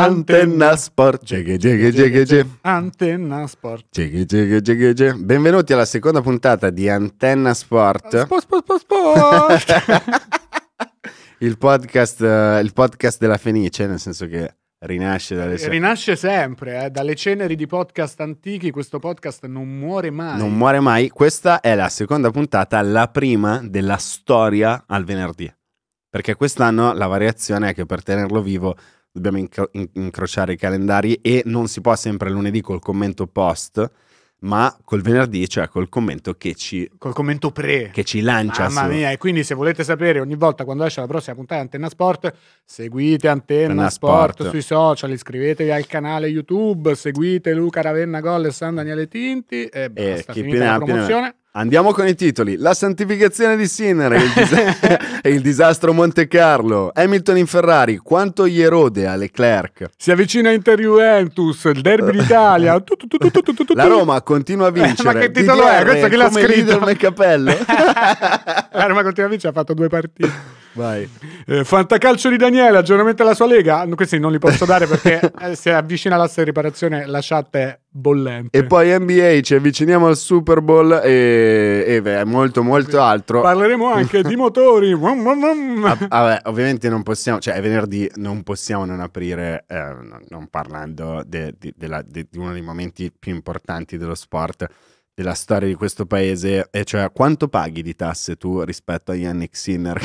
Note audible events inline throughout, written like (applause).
Antenna Sport. Geghe, geghe, geghe, geghe. Antenna Sport. Geghe, geghe, geghe, geghe. Benvenuti alla seconda puntata di Antenna Sport. Sport, sport, sport, sport. (laughs) il, podcast, eh, il podcast della Fenice, nel senso che Rinasce dalle ceneri. Rinasce sempre, eh? dalle ceneri di podcast antichi, questo podcast non muore mai. Non muore mai, questa è la seconda puntata, la prima della storia al venerdì. Perché quest'anno la variazione è che per tenerlo vivo dobbiamo inc- incrociare i calendari e non si può sempre lunedì col commento post, ma col venerdì, cioè col commento che ci... Col commento pre. Che ci lancia. Mamma su. mia, e quindi se volete sapere ogni volta quando esce la prossima puntata di Antenna Sport, seguite Antenna, Sport. Sport. sui social, iscrivetevi al canale YouTube, seguite Luca Ravenna Gol e San Daniele Tinti e basta, e chi finita la promozione. Andiamo con i titoli. La santificazione di Sinner e il, dis- (laughs) il, disastro Monte Carlo. Hamilton in Ferrari, quanto gli erode a Leclerc. Si avvicina Inter Juventus, il derby d'Italia. La Roma continua a vincere. Eh, ma che titolo DDR, è? Questo che l'ha scritto? Come capello. (laughs) La Roma continua a vincere, ha fatto due partite. Vai. Eh, fantacalcio di Daniele, aggiornamento alla sua lega. Questi non li posso dare perché (laughs) eh, si avvicina l'asse di riparazione, la chat è bollente. E poi NBA, ci avviciniamo al Super Bowl e, e beh, molto molto sì. altro. Parleremo anche di (laughs) motori. Ah, vabbè, ovviamente non possiamo, cioè è venerdì, non possiamo non aprire, eh, non parlando di de, de, de uno dei momenti più importanti dello sport della storia di questo paese, e cioè quanto paghi di tasse tu rispetto a Yannick Sinner?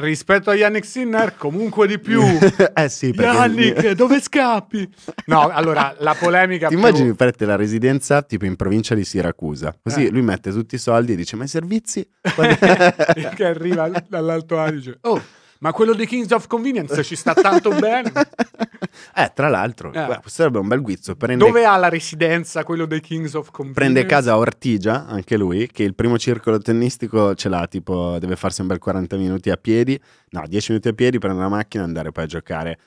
(laughs) rispetto a Yannick Sinner comunque di più. (laughs) eh sì, perché... Yannick, dove scappi? No, allora, la polemica... (laughs) Ti più... immagini la residenza tipo in provincia di Siracusa, così eh. lui mette tutti i soldi e dice, ma i servizi? che arriva dall'Alto Adige. Oh, ma quello di Kings of Convenience ci sta tanto bene. Eh, tra l'altro, eh. sarebbe un bel guizzo. Prende... Dove ha la residenza quello dei Kings of Convenience? Prende casa Ortigia, anche lui, che il primo circolo tennistico ce l'ha, tipo deve farsi un bel 40 minuti a piedi, no, 10 minuti a piedi, prendere la macchina e andare poi a giocare.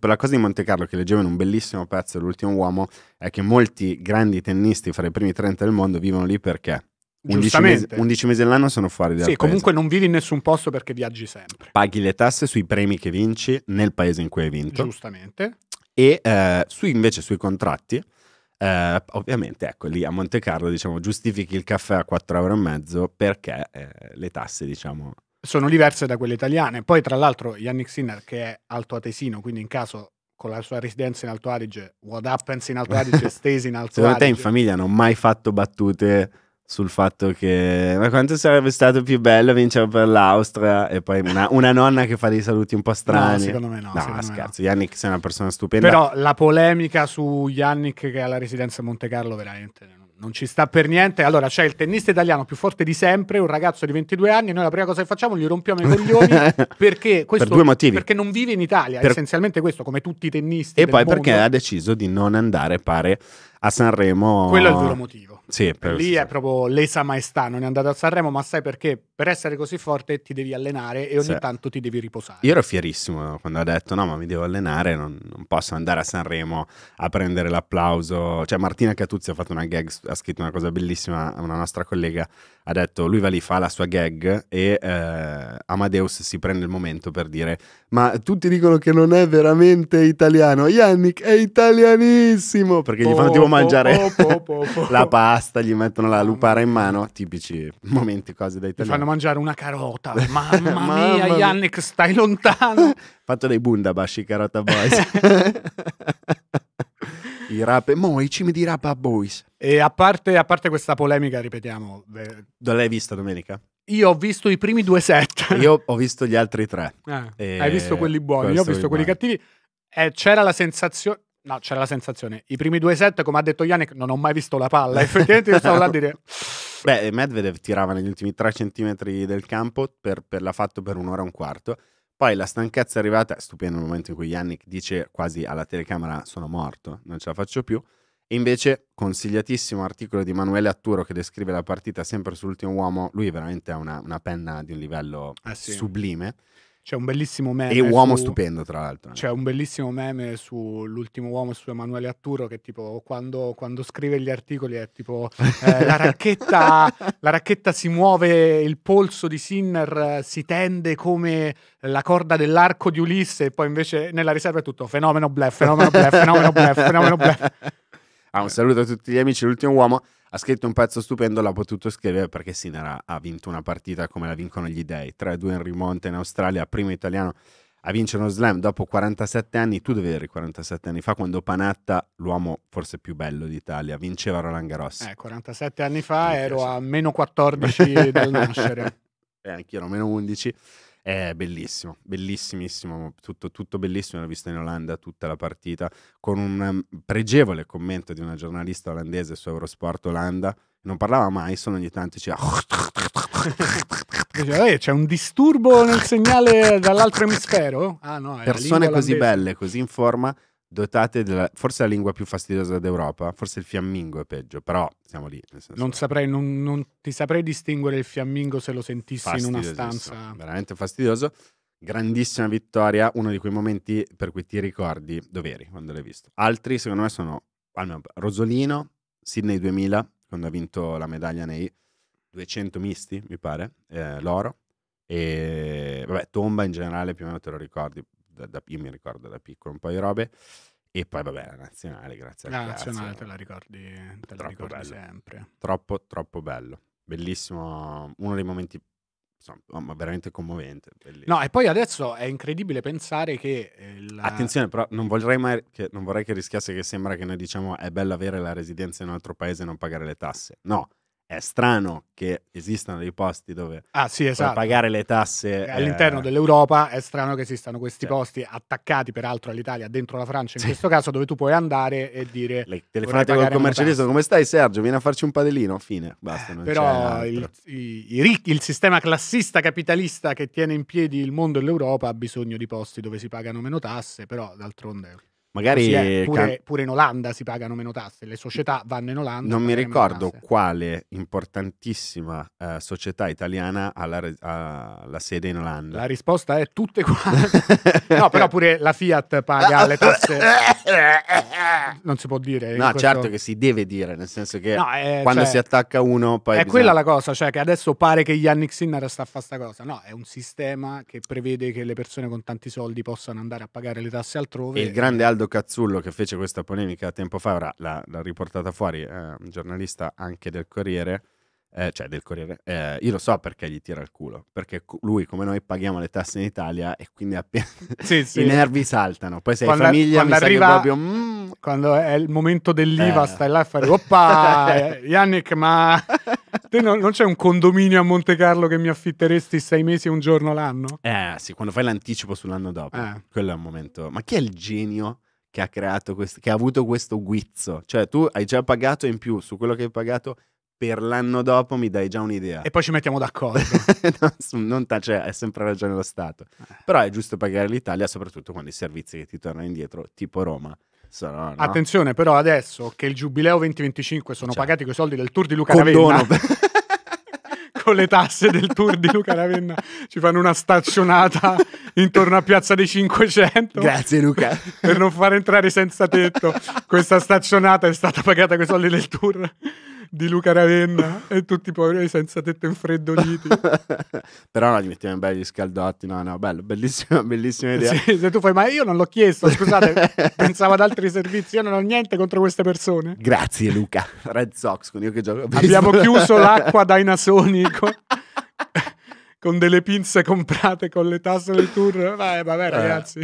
La cosa di Monte Carlo che leggevo in un bellissimo pezzo dell'ultimo uomo è che molti grandi tennisti fra i primi 30 del mondo vivono lì perché 11 mesi, 11 mesi all'anno sono fuori dal Sì, paese. comunque non vivi in nessun posto perché viaggi sempre. Paghi le tasse sui premi che vinci nel paese in cui hai vinto. Giustamente. E eh, su, invece sui contratti, eh, ovviamente, ecco, lì a Monte Carlo, diciamo, giustifichi il caffè a 4,5 euro perché eh, le tasse, diciamo... Sono diverse da quelle italiane. Poi, tra l'altro, Yannick Sinner, che è altoatesino, quindi in caso con la sua residenza in Alto Adige, what happens in Alto Adige, (laughs) stesi in Alto Adige. Secondo te in famiglia non ho mai fatto battute sul fatto che ma quanto sarebbe stato più bello vincere per l'Austria e poi una, una nonna che fa dei saluti un po' strani no, secondo me no, no scherzo me no. Yannick sei una persona stupenda però la polemica su Yannick che ha la residenza a Monte Carlo veramente non ci sta per niente allora c'è il tennista italiano più forte di sempre un ragazzo di 22 anni e noi la prima cosa che facciamo gli rompiamo i coglioni (laughs) perché questo, per due motivi perché non vive in Italia per... essenzialmente questo come tutti i tennisti e poi mondo. perché ha deciso di non andare pare a Sanremo. Quello è il vero motivo. Sì, per... Lì è proprio l'esa maestà, non è andato a Sanremo, ma sai perché? Per essere così forte ti devi allenare e ogni sì. tanto ti devi riposare. Io ero fierissimo quando ha detto no, ma mi devo allenare, non, non, posso andare a Sanremo a prendere l'applauso. Cioè Martina Catuzzi ha fatto una gag, ha scritto una cosa bellissima a una nostra collega ha detto lui va lì, fa la sua gag e eh, Amadeus si prende il momento per dire ma tutti dicono che non è veramente italiano, Yannick è italianissimo perché po, gli fanno tipo po, mangiare po, (laughs) la pasta, gli mettono la lupara in mano, tipici momenti quasi da italiano. Gli fanno mangiare una carota, (laughs) mamma, mamma mia Yannick stai lontano. (laughs) Fatto dei bundabashi carota boys. I rap, mo i cimi di rap a boys. E a parte, a parte questa polemica, ripetiamo. L'hai vista domenica? Io ho visto i primi due set. (laughs) Io ho visto gli altri tre. Ah, hai visto quelli buoni, io ho visto quelli buoni. cattivi. Eh, c'era la sensazione. No, c'era la sensazione. I primi due set, come ha detto Yannick, non ho mai visto la palla. (laughs) Effettivamente io stavo là a dire. Beh, Medvedev tirava negli ultimi tre centimetri del campo per, per l'ha fatto per un'ora e un quarto. Poi la stanchezza è arrivata, stupendo il momento in cui Yannick dice quasi alla telecamera sono morto, non ce la faccio più. E invece, consigliatissimo articolo di Emanuele Atturo che descrive la partita sempre sull'ultimo uomo, lui veramente ha una, una penna di un livello ah, sì. sublime. C'è un bellissimo meme. E uomo su, stupendo, tra l'altro. C'è un bellissimo meme sull'ultimo uomo su Emanuele Atturo che tipo quando, quando scrive gli articoli è tipo eh, la, (laughs) racchetta, la, racchetta, si muove, il polso di Sinner si tende come la corda dell'arco di Ulisse e poi invece nella riserva è tutto fenomeno blef, fenomeno blef, fenomeno blef, fenomeno blef. Ah, un saluto a tutti gli amici dell'ultimo uomo ha scritto un pezzo stupendo, l'ha potuto scrivere perché Sinner ha vinto una partita come la vincono gli dei, 3-2 in rimonta in Australia, primo italiano a vincere uno slam dopo 47 anni, tu dovevi avere 47 anni fa quando Panatta, l'uomo forse più bello d'Italia, vinceva Roland Garros. Eh, 47 anni fa ero a meno 14 dal nascere. (laughs) Eh, anch'io ero a meno 11. È bellissimo, bellissimissimo, tutto, tutto bellissimo, l'ho visto in Olanda tutta la partita, con un um, pregevole commento di una giornalista olandese su Eurosport Olanda, non parlava mai, solo ogni tanto diceva... Eh, c'è un disturbo nel segnale dall'altro emisfero? Ah, no, Persone così belle, così in forma, dotate della, forse la lingua più fastidiosa d'Europa, forse il fiammingo è peggio, però siamo lì. Non, saprei, non, non ti saprei distinguere il fiammingo se lo sentissi in una stanza. Veramente fastidioso. Grandissima vittoria, uno di quei momenti per cui ti ricordi dove eri quando l'hai visto. Altri, secondo me, sono almeno Rosolino, Sydney 2000, quando ha vinto la medaglia nei 200 misti, mi pare, eh, l'oro. E vabbè, tomba in generale più o meno te lo ricordi da, da, io mi ricordo da piccolo un paio di robe. E poi vabbè la nazionale, grazie a La nazionale te la ricordi, te la ricordi bello. sempre. Troppo, troppo bello. Bellissimo, uno dei momenti insomma, veramente commovente. Bellissimo. No, e poi adesso è incredibile pensare che... Eh, la... Attenzione, però non vorrei, mai che, non vorrei che rischiasse che sembra che noi diciamo è bello avere la residenza in un altro paese e non pagare le tasse. No, è strano che esistano dei posti dove ah, sì, esatto. pagare le tasse eh, all'interno eh... dell'Europa è strano che esistano questi sì. posti attaccati peraltro all'Italia dentro la Francia in sì. questo caso dove tu puoi andare e dire le telefonate col commercialista come stai Sergio vieni a farci un padelino fine eh, basta eh, però il, i, i ricchi, il sistema classista capitalista che tiene in piedi il mondo e l'Europa ha bisogno di posti dove si pagano meno tasse però d'altronde Magari è, eh, pure, pure, in Olanda si pagano meno tasse, le società vanno in Olanda. Non mi ricordo quale importantissima uh, società italiana ha la, ha la, sede in Olanda. La risposta è tutte quante. no, però pure la Fiat paga le tasse. (laughs) Non si può dire. No, questo... certo che si deve dire, nel senso che no, eh, quando cioè, si attacca uno poi... È bisogna... quella la cosa, cioè che adesso pare che Yannick Sinner sta a fare questa cosa. No, è un sistema che prevede che le persone con tanti soldi possano andare a pagare le tasse altrove. E il grande Aldo Edoardo Cazzullo che fece questa polemica tempo fa, ora l'ha, l'ha riportata fuori, eh, un giornalista anche del Corriere, eh, cioè del Corriere, eh, io lo so perché gli tira il culo, perché lui come noi paghiamo le tasse in Italia e quindi appena (laughs) sì, (laughs) sì. i nervi saltano, poi sei quando, famiglia quando arriva, proprio, mm, quando è il momento dell'IVA eh. stai là e fai oppa (laughs) Yannick ma te non, non, c'è un condominio a Monte Carlo che mi affitteresti sei mesi e un giorno l'anno? Eh sì, quando fai l'anticipo sull'anno dopo, eh. quello è un momento, ma chi è il genio? che ha creato questo, che ha avuto questo guizzo. Cioè, tu hai già pagato in più su quello che hai pagato per l'anno dopo mi dai già un'idea. E poi ci mettiamo d'accordo. (laughs) non t- cioè, è sempre ragione lo Stato. Eh. Però è giusto pagare l'Italia, soprattutto quando i servizi che ti tornano indietro, tipo Roma. Sono, no? Attenzione, però, adesso che il Giubileo 2025 sono cioè, pagati quei soldi del Tour di Luca Ravenna. (laughs) con le tasse del tour di Luca Ravenna ci fanno una staccionata intorno a Piazza dei 500. Grazie Luca. Per non far entrare senza tetto. Questa staccionata è stata pagata con i soldi del tour di Luca Ravenna e tutti i poveri senza tetto infreddoliti. (laughs) Però no, li mettiamo in bello gli scaldotti, no, no, bello, bellissima, bellissima idea. Sì, se tu fai, ma io non l'ho chiesto, scusate, (laughs) pensavo ad altri servizi, io non ho niente contro queste persone. Grazie Luca, Red Sox, con io che gioco. Abbiamo chiuso (laughs) l'acqua dai nasoni con, con delle pinze comprate con le tasse del tour. Vai, vabbè eh. ragazzi.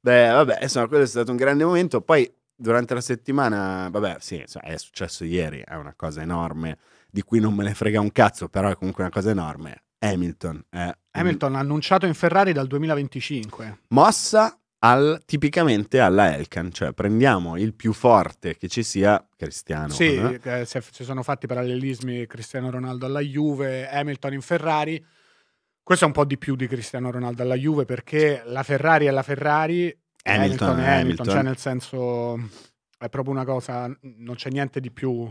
Beh, vabbè, insomma, quello è stato un grande momento. Poi durante la settimana, vabbè, sì, è successo ieri, è una cosa enorme di cui non me ne frega un cazzo, però è comunque una cosa enorme. Hamilton. Eh. Hamilton annunciato in Ferrari dal 2025. Mossa al, tipicamente alla Elkan, cioè prendiamo il più forte che ci sia, Cristiano. Sì, no? eh, eh si sono fatti parallelismi Cristiano Ronaldo alla Juve, Hamilton in Ferrari. Questo è un po' di più di Cristiano Ronaldo alla Juve perché la Ferrari è la Ferrari, Hamilton, Hamilton, eh, Hamilton, cioè nel senso è proprio una cosa, non c'è niente di più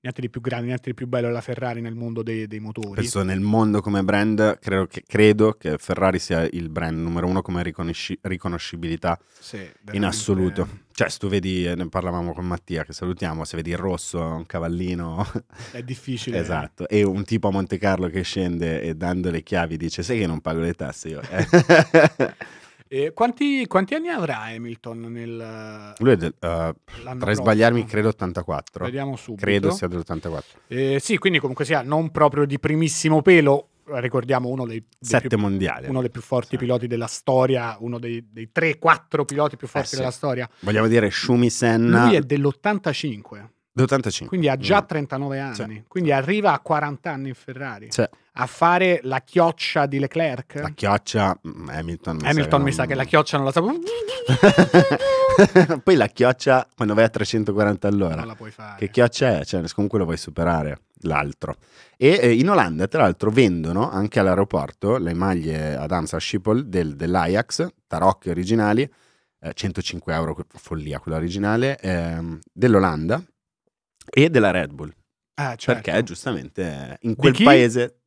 niente di più grande, niente di più bello della Ferrari nel mondo dei, dei motori. Penso nel mondo come brand, credo che, credo che, Ferrari sia il brand numero uno come riconosci- riconoscibilità sì, in assoluto. Cioè, se tu vedi, ne parlavamo con Mattia, che salutiamo, se vedi il rosso, un cavallino... È difficile. esatto. E un tipo a Monte Carlo che scende e dando le chiavi dice, sai che non pago le tasse io? Eh? (laughs) Eh, quanti, quanti, anni avrà Hamilton nel... Lui è del, uh, eh, tra sbagliarmi credo 84. Vediamo subito. Credo sia dell'84. Eh, sì, quindi comunque sia non proprio di primissimo pelo, ricordiamo uno dei, dei sette più, mondiali uno dei più forti sì. piloti della storia uno dei, dei 3-4 piloti più eh forti eh sì. della storia vogliamo dire Shumi Senna lui è dell'85 Dell'85. Quindi ha già 39 mm. anni, cioè. quindi arriva a 40 anni in Ferrari. Cioè. A fare la chioccia di Leclerc. La chioccia, mm, Hamilton. Mi Hamilton sa mi non... sa che la chioccia non la sapevo. (laughs) Poi la chioccia, quando vai a 340 all'ora. Non la puoi fare. Che chioccia è? Cioè, comunque lo vuoi superare l'altro. E eh, in Olanda, tra l'altro, vendono anche all'aeroporto le maglie ad Amsa Schiphol del, dell'Ajax, tarocche originali, 105 eh, euro, follia quella originale, eh, dell'Olanda e della Red Bull. Ah, certo. Perché giustamente in quel paese (laughs)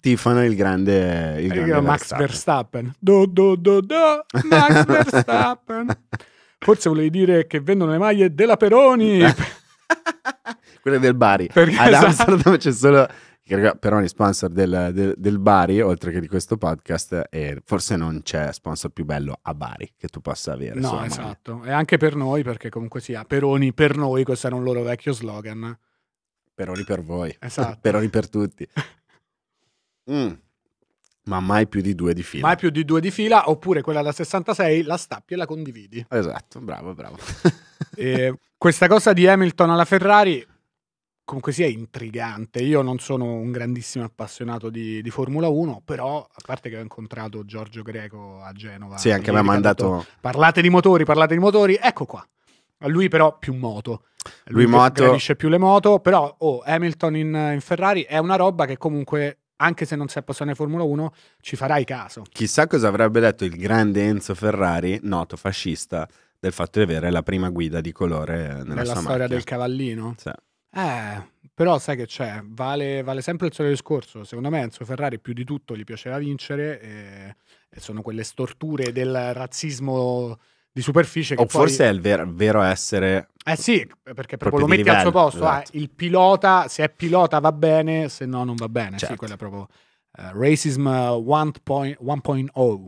tifano il grande, il grande Max Verstappen. Verstappen. Do, do, do, do, Max (laughs) Verstappen. Forse volevi dire che vendono le maglie della Peroni. (laughs) Quelle del Bari. Perché Ad esatto. Amsterdam c'è solo però gli sponsor del, del, del, Bari, oltre che di questo podcast, eh, forse non c'è sponsor più bello a Bari che tu possa avere. No, esatto. Mani. E anche per noi, perché comunque sia, Peroni per noi, questo era un loro vecchio slogan. Peroni per voi. Esatto. (laughs) Peroni per tutti. (laughs) Mm. Ma mai più di due di fila. Mai più di due di fila, oppure quella da 66, la stappi e la condividi. Esatto, bravo, bravo. (laughs) questa cosa di Hamilton alla Ferrari comunque sia intrigante. Io non sono un grandissimo appassionato di, di, Formula 1, però a parte che ho incontrato Giorgio Greco a Genova. Sì, anche mi ha mandato... Parlate di motori, parlate di motori, ecco qua. Lui però più moto. Lui, lui moto... gradisce più le moto, però oh, Hamilton in, in Ferrari è una roba che comunque anche se non sei appassionato di Formula 1, ci farai caso. Chissà cosa avrebbe detto il grande Enzo Ferrari, noto fascista, del fatto di avere la prima guida di colore eh, nella, nella sua storia macchina. del cavallino. Sì. Eh, però sai che c'è, vale, vale, sempre il solito discorso. Secondo me Enzo Ferrari più di tutto gli piaceva vincere e, eh, e sono quelle storture del razzismo di superficie che o poi... forse è il vero, vero essere eh sì, perché proprio lo metti livello, al suo posto. Esatto. Ah, il pilota, se è pilota va bene, se no non va bene. Certo. Sì, quella è proprio uh, Racism 1.0.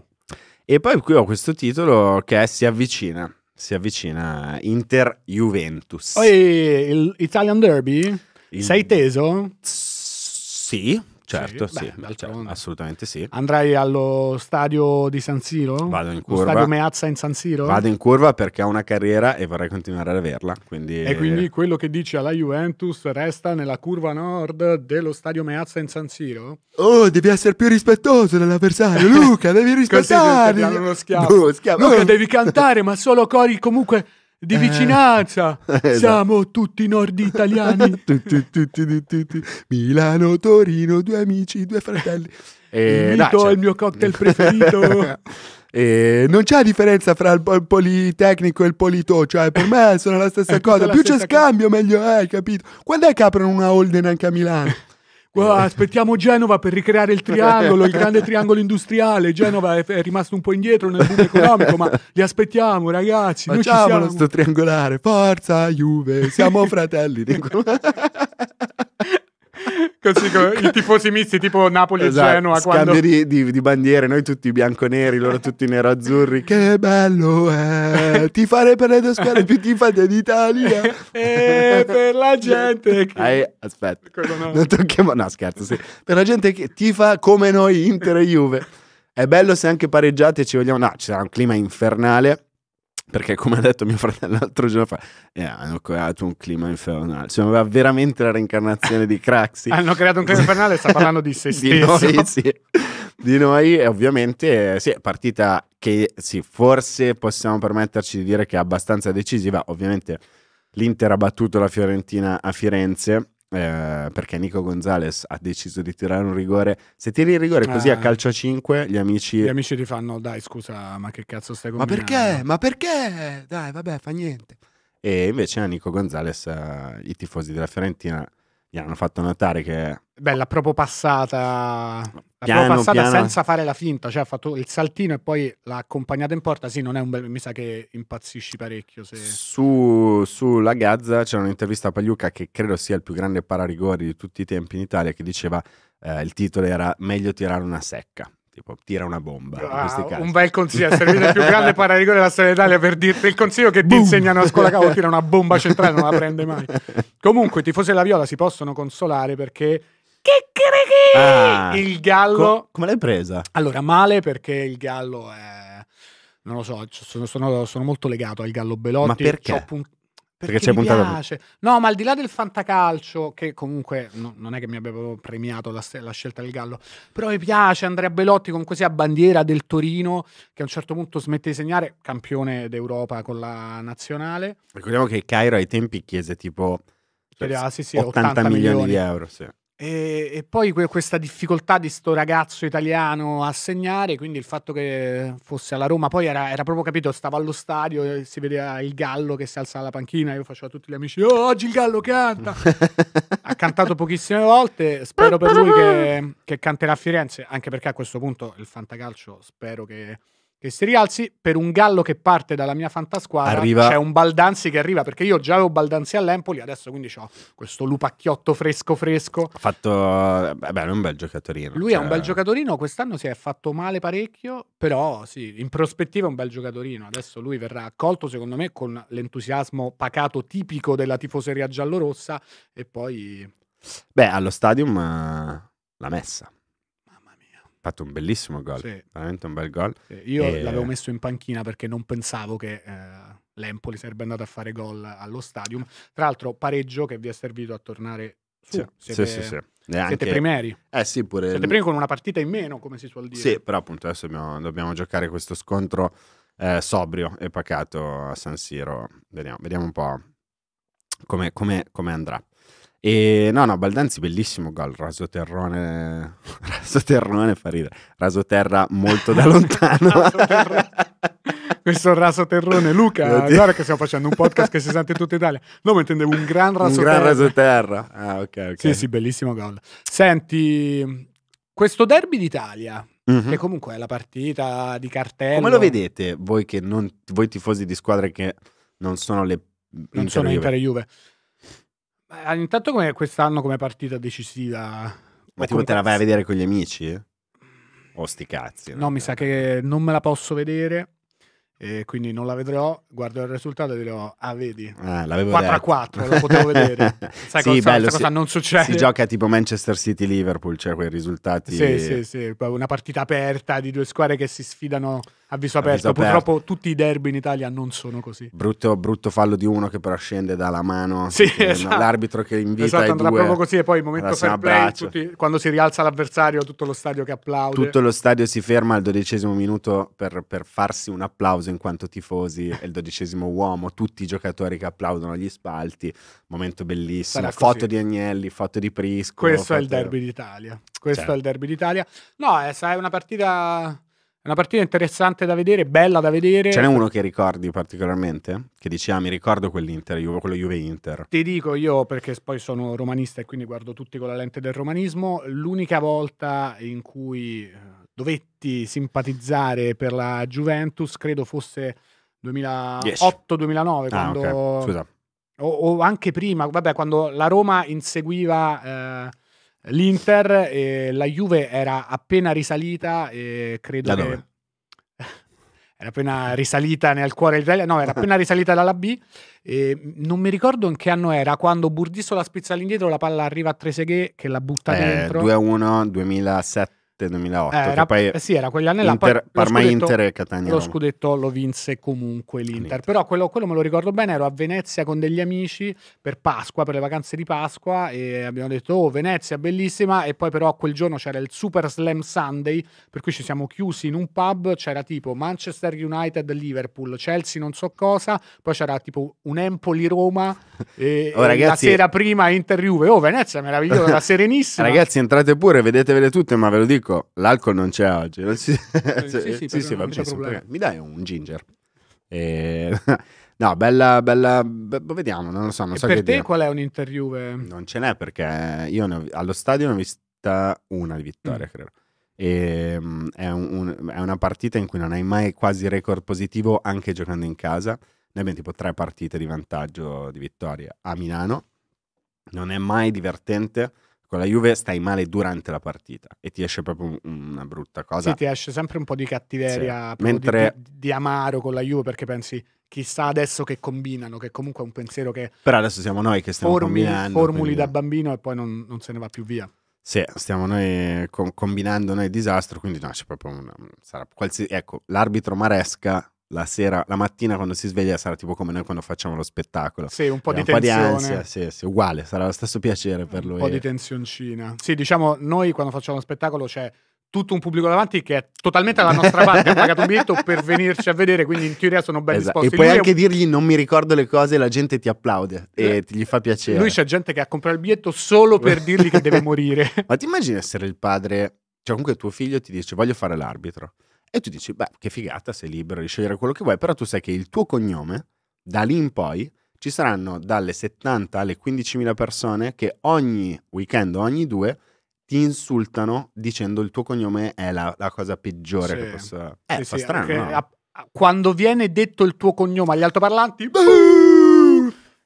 E poi qui ho questo titolo che Si avvicina si avvicina Inter-Juventus. Poi il Italian Derby? Il... Sei teso? Sì, Certo, sì, beh, certo, assolutamente sì. Andrai allo stadio di San Siro? Vado in curva. stadio Meazza in San Siro? Vado in curva perché ho una carriera e vorrei continuare ad averla. Quindi... E quindi quello che dici alla Juventus resta nella curva nord dello stadio Meazza in San Siro? Oh, devi essere più rispettoso dell'avversario, Luca, devi (laughs) rispettare. Così uno schiaffo. No, schiaffo. Luca, oh. devi cantare, ma solo cori comunque di vicinanza. Eh, (laughs) esatto. Siamo esatto. tutti nord italiani. (laughs) tutti, tutti, tutti, Milano, Torino, due amici, due fratelli. (laughs) Eh, Invito cioè. al mio cocktail preferito. E eh, non c'è differenza fra il Politecnico e il Polito, cioè per me sono la stessa eh, cosa. La Più c'è scambio, cosa. meglio è, capito? Quando è che aprono una Holden anche a Milano? aspettiamo Genova per ricreare il triangolo, il grande triangolo industriale. Genova è, è rimasto un po' indietro nel mondo economico, ma li aspettiamo, ragazzi. Facciamolo noi sto triangolare. Forza Juve, siamo fratelli. (laughs) (laughs) Così come i esatto. tifosi misti tipo Napoli esatto, e Genoa. Quando... Di, di, di, bandiere, noi tutti bianco-neri, loro (laughs) tutti nero-azzurri. Che bello è ti tifare per le due squadre più tifate d'Italia. (laughs) e eh, per la gente che... Hai, aspetta, non tocchiamo... No, scherzo, sì. Per la gente che tifa come noi Inter e Juve. È bello se anche pareggiate ci vogliamo... No, c'era un clima infernale perché come ha detto mio fratello l'altro giorno fa, eh, hanno creato un clima infernale, sembrava cioè, veramente la reincarnazione di Craxi. (laughs) hanno creato un clima infernale, sta parlando di (laughs) se stesso. di noi, sì. Di noi, e ovviamente, sì, partita che sì, forse possiamo permetterci di dire che è abbastanza decisiva, ovviamente l'Inter ha battuto la Fiorentina a Firenze, eh, perché Nico Gonzalez ha deciso di tirare un rigore. Se tiri il rigore così eh, a calcio a 5, gli amici. Gli amici ti fanno, dai, scusa, ma che cazzo stai combinando? Ma perché? Ma perché? Dai, vabbè, fa niente. E invece a Nico Gonzalez, eh, i tifosi della Fiorentina gli hanno fatto notare che. Beh, l'ha proprio passata piano, passata piano. senza fare la finta, cioè ha fatto il saltino e poi l'ha accompagnata in porta. Sì, non è un bel. Mi sa che impazzisci parecchio. Se... Su, sulla Gazza c'è un'intervista a Pagliuca che credo sia il più grande pararigori di tutti i tempi in Italia. Che diceva: eh, il titolo era Meglio tirare una secca tipo tira una bomba. Ah, un bel consiglio, è servito il più grande (laughs) pararigore della storia d'Italia per dirti il consiglio che ti Boom! insegnano a scuola, cavolo, tira una bomba centrale, non la prende mai. (laughs) Comunque, i tifosi della Viola si possono consolare perché che Ah, il gallo. Co come l'hai presa? Allora, male perché il gallo è. Non lo so, sono, sono, sono molto legato al gallo Belotti. Ma perché? Perché, perché c'è Piace. No, ma al di là del fantacalcio, che comunque no, non è che mi abbia premiato la, la, scelta del Gallo, però mi piace Andrea Belotti con così a bandiera del Torino che a un certo punto smette di segnare, campione d'Europa con la nazionale. Ricordiamo che Cairo ai tempi chiese tipo ah, sì, sì, 80, 80 milioni. milioni di euro. Sì. E, e poi que- questa difficoltà di sto ragazzo italiano a segnare, quindi il fatto che fosse alla Roma, poi era, era proprio capito, stava allo stadio, si vedeva il gallo che si alza dalla panchina, io facevo a tutti gli amici, oh, oggi il gallo canta! (laughs) ha cantato pochissime volte, spero per lui che, che canterà a Firenze, anche perché a questo punto il fantacalcio spero che che si rialzi. Per un gallo che parte dalla mia fantasquadra arriva... c'è un Baldanzi che arriva, perché io già avevo Baldanzi all'Empoli, adesso quindi ho questo lupacchiotto fresco fresco. Ha fatto... Eh, beh è un bel giocatorino. Lui cioè... è un cioè bel giocatorino, quest'anno si è fatto male parecchio, però sì, in prospettiva è un bel giocatorino. Adesso lui verrà accolto, secondo me, con l'entusiasmo pacato tipico della tifoseria giallorossa e poi... Beh, allo stadium eh, la messa fatto un bellissimo gol, sì. veramente un bel gol. Sì, io e... l'avevo eh, messo in panchina perché non pensavo che eh, l'Empoli sarebbe andato a fare gol allo stadio. Tra l'altro pareggio che vi è servito a tornare su. Sì, siete, sì, sì, sì. Neanche... Siete primeri. Eh sì, pure... Siete primi con una partita in meno, come si suol dire. Sì, però appunto adesso dobbiamo, dobbiamo giocare questo scontro eh, sobrio e pacato a San Siro. Vediamo, vediamo un po' come, come, come andrà. E no, no, Baldanzi bellissimo gol, raso terrone, (laughs) raso terrone fa ridere, raso terra molto da (laughs) lontano. Questo raso terrone, Luca, guarda che stiamo facendo un podcast che si sente in tutta Italia. No, ma intendevo un gran raso terra. Un gran raso terra. Ah, ok, ok. Sì, sì, bellissimo gol. Senti, questo derby d'Italia, Mm-hmm. che comunque è la partita di cartello. Come lo vedete voi, non, voi tifosi di squadre che non sono le... Non sono Inter Juve. Ma eh, intanto come quest'anno come partita decisiva? Ma tipo te la vai a vedere con gli amici? O sti cazzi. No, mi sa che non me la posso vedere. E quindi non la vedrò, guardo il risultato e dirò, ah vedi, ah, 4 detto. a 4, lo potevo vedere. (laughs) Sai sì, cosa, cosa non succede? Si gioca tipo Manchester City-Liverpool, cioè quei risultati... Sì, sì, sì, una partita aperta di due squadre che si sfidano avviso aperto. aperto. Purtroppo tutti i derby in Italia non sono così. Brutto, brutto fallo di uno che però scende dalla mano. Sì, (laughs) esatto. L'arbitro che invita esatto, andrà due, proprio così e poi il momento fair play, tutti, quando si rialza l'avversario tutto lo stadio che applaude. Tutto lo stadio si ferma al dodicesimo minuto per, per farsi un applauso in quanto tifosi e il dodicesimo uomo, tutti i giocatori che applaudono agli spalti. Momento bellissimo. foto di Agnelli, foto di Prisco. Questo foto... è il derby d'Italia. Questo certo. è il derby d'Italia. No, eh, è una partita è una partita interessante da vedere, bella da vedere. Ce n'è uno che ricordi particolarmente? Che dici, ah, mi ricordo quell'Inter, quello Juve-Inter. Ti dico io, perché poi sono romanista e quindi guardo tutti con la lente del romanismo, l'unica volta in cui eh, dovetti simpatizzare per la Juventus, credo fosse 2008-2009, ah, quando... okay. Scusa. O, o, anche prima, vabbè, quando la Roma inseguiva... Eh, l'Inter, eh, la Juve era appena risalita e credo da che... Dove? (laughs) era appena risalita nel cuore d'Italia, no, era appena (laughs) risalita dalla B. E non mi ricordo in che anno era, quando Burdisso la spizza all'indietro, la palla arriva a Treseghe che la butta eh, dentro. 2-1, 2007. 2008. Eh, era, poi sì, era quell'anno là. Parma Inter e Catania. Lo scudetto lo vinse comunque l'Inter. l'Inter. Però quello, quello, me lo ricordo bene, ero a Venezia con degli amici per Pasqua, per le vacanze di Pasqua e abbiamo detto oh Venezia bellissima e poi però quel giorno c'era il Super Slam Sunday per cui ci siamo chiusi in un pub, c'era tipo Manchester United, Liverpool, Chelsea non so cosa, poi c'era tipo un Empoli Roma e, oh, ragazzi, la sera prima Inter Juve. Oh Venezia meravigliosa, serenissima. ragazzi entrate pure, vedetevele tutte ma ve lo dico Marco, l'alcol non c'è oggi. Non si... (laughs) Eh, (laughs) cioè, sì, sì, sì, sì va bene. Mi dai un ginger? E... (laughs) no, bella, bella, be- boh, vediamo, non lo so. Non so per te dire. qual è un'interview? Non ce n'è perché io ho, allo stadio ne ho vista una di vittoria, mm. credo. E, um, è, un, un, è una partita in cui non hai mai quasi record positivo anche giocando in casa. ne abbiamo tipo tre partite di vantaggio di vittoria a Milano. Non è mai divertente con la Juve stai male durante la partita e ti esce proprio una brutta cosa. Sì, ti esce sempre un po' di cattiveria, sì. Mentre... di, di, amaro con la Juve perché pensi chissà adesso che combinano, che comunque è un pensiero che... Però adesso siamo noi che stiamo formi, combinando. Formuli quindi... da bambino e poi non, non, se ne va più via. Sì, stiamo noi co- combinando noi disastro, quindi no, c'è proprio una... Sarà qualsiasi... Ecco, l'arbitro Maresca la sera, la mattina quando si sveglia sarà tipo come noi quando facciamo lo spettacolo. Sì, un po' di un tensione. Un po' di ansia, sì, sì, uguale, sarà lo stesso piacere per lui. Un po' di tensioncina. Sì, diciamo, noi quando facciamo lo spettacolo c'è tutto un pubblico davanti che è totalmente alla nostra parte, ha pagato un biglietto per venirci a vedere, quindi in teoria sono ben esatto. disposti. E puoi lui anche è... dirgli non mi ricordo le cose, la gente ti applaude e eh, gli fa piacere. Lui c'è gente che ha comprato il biglietto solo per (laughs) dirgli che deve morire. Ma ti immagini essere il padre, cioè comunque tuo figlio ti dice voglio fare l'arbitro. E tu dici, beh, che figata, sei libero di scegliere quello che vuoi, però tu sai che il tuo cognome, da lì in poi, ci saranno dalle 70 alle 15.000 persone che ogni weekend, ogni due, ti insultano dicendo il tuo cognome è la, la cosa peggiore sì. che possa... Eh, sì, fa sì, strano, no? a, a, Quando viene detto il tuo cognome agli altoparlanti... Beh!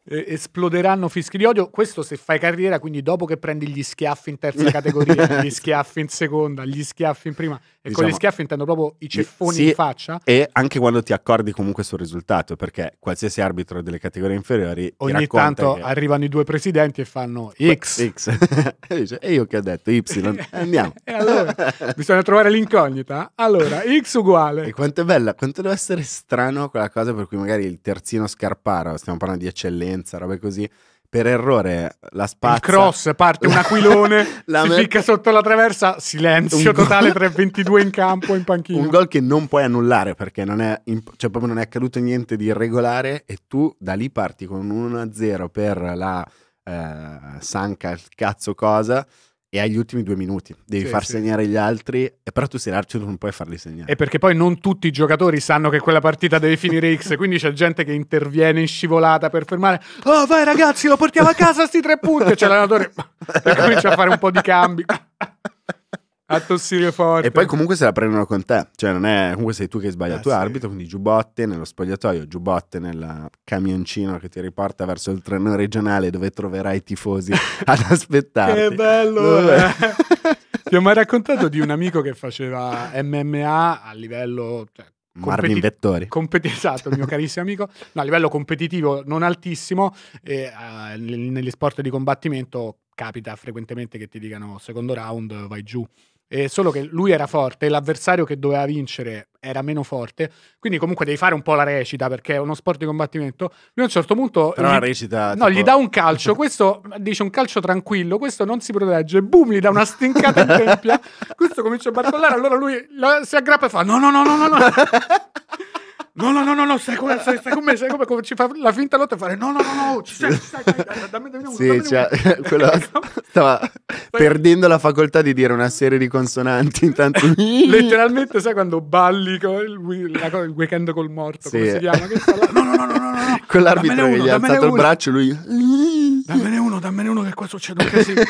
eh, esploderanno fischi di odio. Questo se fai carriera, quindi dopo che prendi gli schiaffi in terza categoria, (laughs) gli schiaffi in seconda, gli schiaffi in prima, e diciamo, con gli diciamo schiaffi intendo proprio i ceffoni sì, in faccia. E anche quando ti accordi comunque sul risultato, perché qualsiasi arbitro delle categorie inferiori ogni tanto che... arrivano i due presidenti e fanno X. X. (laughs) e, dice, e io che ho detto Y. (laughs) Andiamo. e allora bisogna trovare l'incognita. Allora, X uguale. E quanto è bella, quanto deve essere strano quella cosa per cui magari il terzino Scarparo, stiamo parlando di eccellenza partenza, robe così. Per errore la spazza... Il cross, parte un (laughs) aquilone, la si me... ficca sotto la traversa, silenzio un totale, 3-22 (laughs) in campo, in panchina. Un gol che non puoi annullare perché non è, cioè proprio non è accaduto niente di irregolare e tu da lì parti con un 1-0 per la eh, Sanca, cazzo cosa, e hai gli ultimi due minuti. Devi sì, far sì. segnare gli altri, però tu sei l'arcio non puoi farli segnare. E perché poi non tutti i giocatori sanno che quella partita deve finire X, (laughs) quindi c'è gente che interviene in scivolata per fermare. Oh, vai ragazzi, lo portiamo a casa sti tre punti. E c'è l'allenatore che (laughs) comincia a fare un po' di cambi a tossire forte. E poi comunque se la prendono con te, cioè non è comunque sei tu che sbagli eh, ah, il sì. arbitro, quindi giubbotte nello spogliatoio, giubbotte nel camioncino che ti riporta verso il treno regionale dove troverai i tifosi (laughs) ad aspettare. Che bello! (laughs) ti ho mai raccontato di un amico che faceva MMA a livello cioè, Marvin Vettori. esatto, il mio carissimo amico. No, a livello competitivo non altissimo, e, uh, negli sport di combattimento capita frequentemente che ti dicano secondo round vai giù. Eh, solo che lui era forte, l'avversario che doveva vincere era meno forte, quindi comunque devi fare un po' la recita perché è uno sport di combattimento. Lui a un certo punto... Però gli, recita... No, tipo... gli dà un calcio, (laughs) questo dice un calcio tranquillo, questo non si protegge, boom, gli dà una stincata in tempia, (laughs) questo comincia a barcollare, allora lui la, si aggrappa e fa no, no, no, no, no. no. (laughs) No, no, no, no, no stai, con, stai, stai con me, stai con me, come ci fa la finta lotta e fare no, no, no, no, ci stai, stai, dammi, dammi, dammi, sì, cioè, quello stava perdendo la facoltà di dire una serie di consonanti intanto. Letteralmente, sai quando balli con il, la, il weekend col morto, sì. come si chiama? Che No, no, no, no, no, no. Quell'arbitro che gli ha alzato uno. il braccio, lui... Dammene uno, dammene uno che qua succede un casino.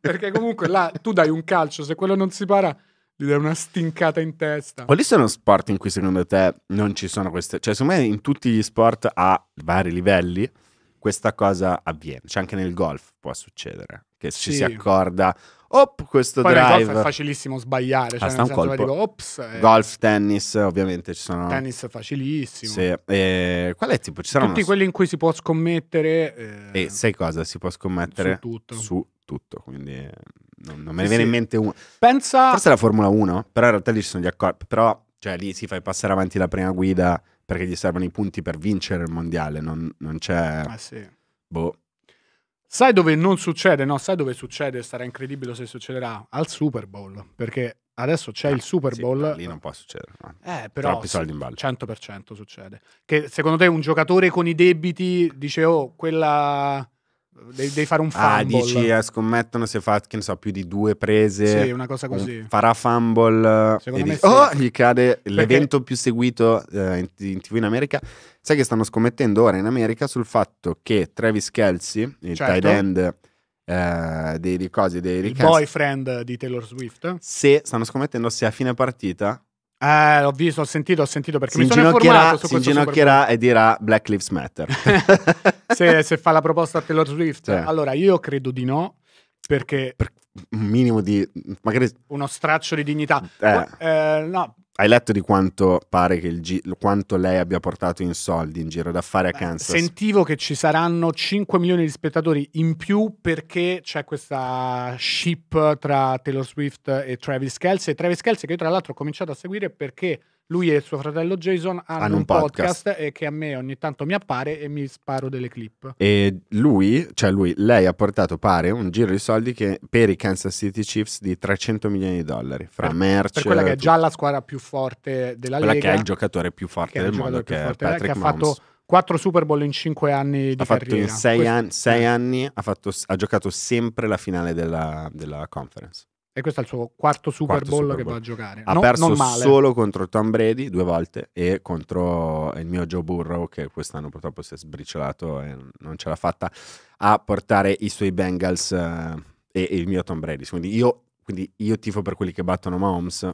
Perché comunque là tu dai un calcio, se quello non si para gli dai una stincata in testa. Quali sono sport in cui secondo te non ci sono queste? Cioè, secondo me in tutti gli sport a vari livelli questa cosa avviene. Cioè, anche nel golf può succedere che sì. ci si accorda. Op, questo Poi drive. Poi golf è facilissimo sbagliare. Cioè, ah, nel un colpo. Dico, ops, e... Eh. Golf, tennis, ovviamente ci sono. Tennis facilissimo. Sì. E... Qual è tipo? Ci saranno Tutti uno... quelli in cui si può scommettere. Eh... E sai cosa si può scommettere? Su tutto. Su tutto, quindi non, non me ne viene sì. in mente uno. Pensa... Forse la Formula 1, però in realtà lì ci sono gli accordi. Però, cioè, lì si fai passare avanti la prima guida perché gli servono i punti per vincere il mondiale, non, non c'è... Ah, sì. Boh. Sai dove non succede? No, sai dove succede? Sarà incredibile se succederà al Super Bowl, perché adesso c'è ah, il Super Bowl. lì non può succedere. No. Eh, però Troppi soldi in ballo. 100% succede. Che secondo te un giocatore con i debiti dice "Oh, quella Devi, devi, fare un ah, fumble. Ah, dici, eh, scommettono se fa, che ne so, più di due prese. Sì, una cosa così. farà fumble. Eh, Secondo me dici, sì. Oh, gli cade l'evento Perché... più seguito eh, in, TV in America. Sai che stanno scommettendo ora in America sul fatto che Travis Kelsey, il certo. tight end eh, dei, dei, cosi, dei Ricast, il boyfriend di Taylor Swift, se stanno scommettendo se a fine partita eh, l'ho visto, ho sentito, ho sentito perché si mi sono informato su si inginocchierà e dirà Black Lives Matter. (laughs) se, se, fa la proposta a Taylor Swift. Sì. Allora, io credo di no, perché... Per un minimo di... magari... Uno straccio di dignità. Eh. Eh, no, hai letto di quanto pare che il gi- quanto lei abbia portato in soldi in giro da a Kansas? Sentivo che ci saranno 5 milioni di spettatori in più perché c'è questa ship tra Taylor Swift e Travis Kelsey. Travis Kelsey che io tra l'altro ho cominciato a seguire perché lui e suo fratello Jason hanno, hanno un, podcast, podcast che a me ogni tanto mi appare e mi sparo delle clip. E lui, cioè lui, lei ha portato pare un giro di soldi che, per i Kansas City Chiefs di 300 milioni di dollari, fra per, merch. Per quella che è già la squadra più forte della quella Lega. Quella che è il giocatore più forte del mondo, che forte, è Patrick che ha fatto 4 Super Bowl in cinque anni di ha fatto carriera. in 6 anni, eh. anni ha, fatto, ha, giocato sempre la finale della, della conference. E questo è il suo quarto Super quarto Bowl Super che Bowl. va a giocare. Ha no, perso solo contro Tom Brady due volte e contro il mio Joe Burrow che quest'anno purtroppo si è sbriciolato e non ce l'ha fatta a portare i suoi Bengals eh, e, e, il mio Tom Brady. Quindi io, quindi io tifo per quelli che battono Mahomes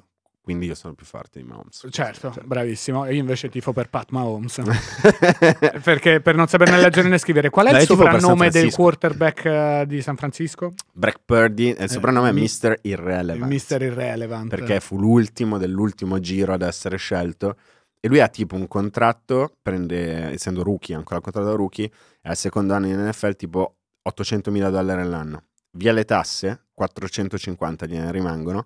quindi io sono più forte di Mahomes. Certo, certo. bravissimo. Io invece tifo per Pat Mahomes. (laughs) Perché per non saperne leggere né scrivere, qual è Dai, il soprannome del quarterback eh, di San Francisco? Brack Purdy, il eh, soprannome eh, è Mr. Irrelevant. Mr. Irrelevant. Perché fu l'ultimo dell'ultimo giro ad essere scelto. E lui ha tipo un contratto, prende, essendo rookie, ancora contratto da rookie, è al secondo anno in NFL tipo 800 mila dollari all'anno. Via le tasse, 450 gliene rimangono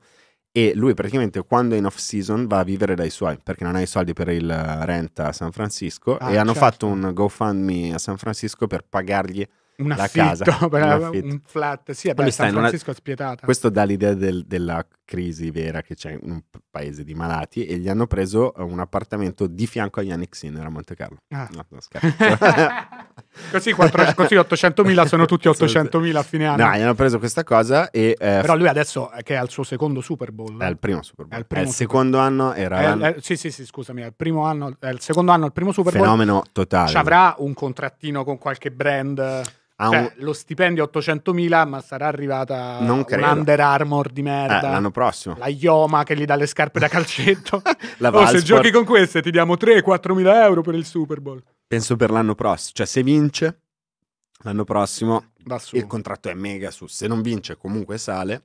e lui praticamente quando è in off season va a vivere dai suoi perché non ha i soldi per il eh, rent a San Francisco ah, e hanno certo. fatto un GoFundMe a San Francisco per pagargli un affitto, la casa, (laughs) un, un flat, sì, beh, San Francisco una... spietata. Questo dà l'idea del, della crisi vera che c'è in un paese di malati e gli hanno preso eh, un appartamento di fianco a Yannick Sinner a Monte Carlo. Ah. No, non scherzo. (laughs) così, così 800.000 sono tutti 800.000 a fine anno. No, gli hanno preso questa cosa e... Eh, Però lui adesso eh, che è al suo secondo Super Bowl. Eh? È il primo Super Bowl. È il, primo è il secondo Bowl. anno era... È, è, sì, sì, sì, scusami, è il primo anno, è il secondo anno, il primo Super Fenomeno Bowl. Fenomeno totale. Ci avrà un contrattino con qualche brand... Cioè, un... lo stipendio 800.000, ma sarà arrivata non credo. un Under Armour di merda. Eh, l'anno prossimo. La Ioma che gli dà le scarpe da (laughs) calcetto. la oh, Valsport. se giochi con queste ti diamo 3-4.000 euro per il Super Bowl. Penso per l'anno prossimo. Cioè, se vince, l'anno prossimo il contratto è mega su. Se non vince, comunque sale.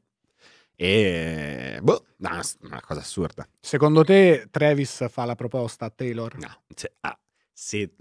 E boh, una cosa assurda. Secondo te Travis fa la proposta a Taylor? No, cioè, ah, se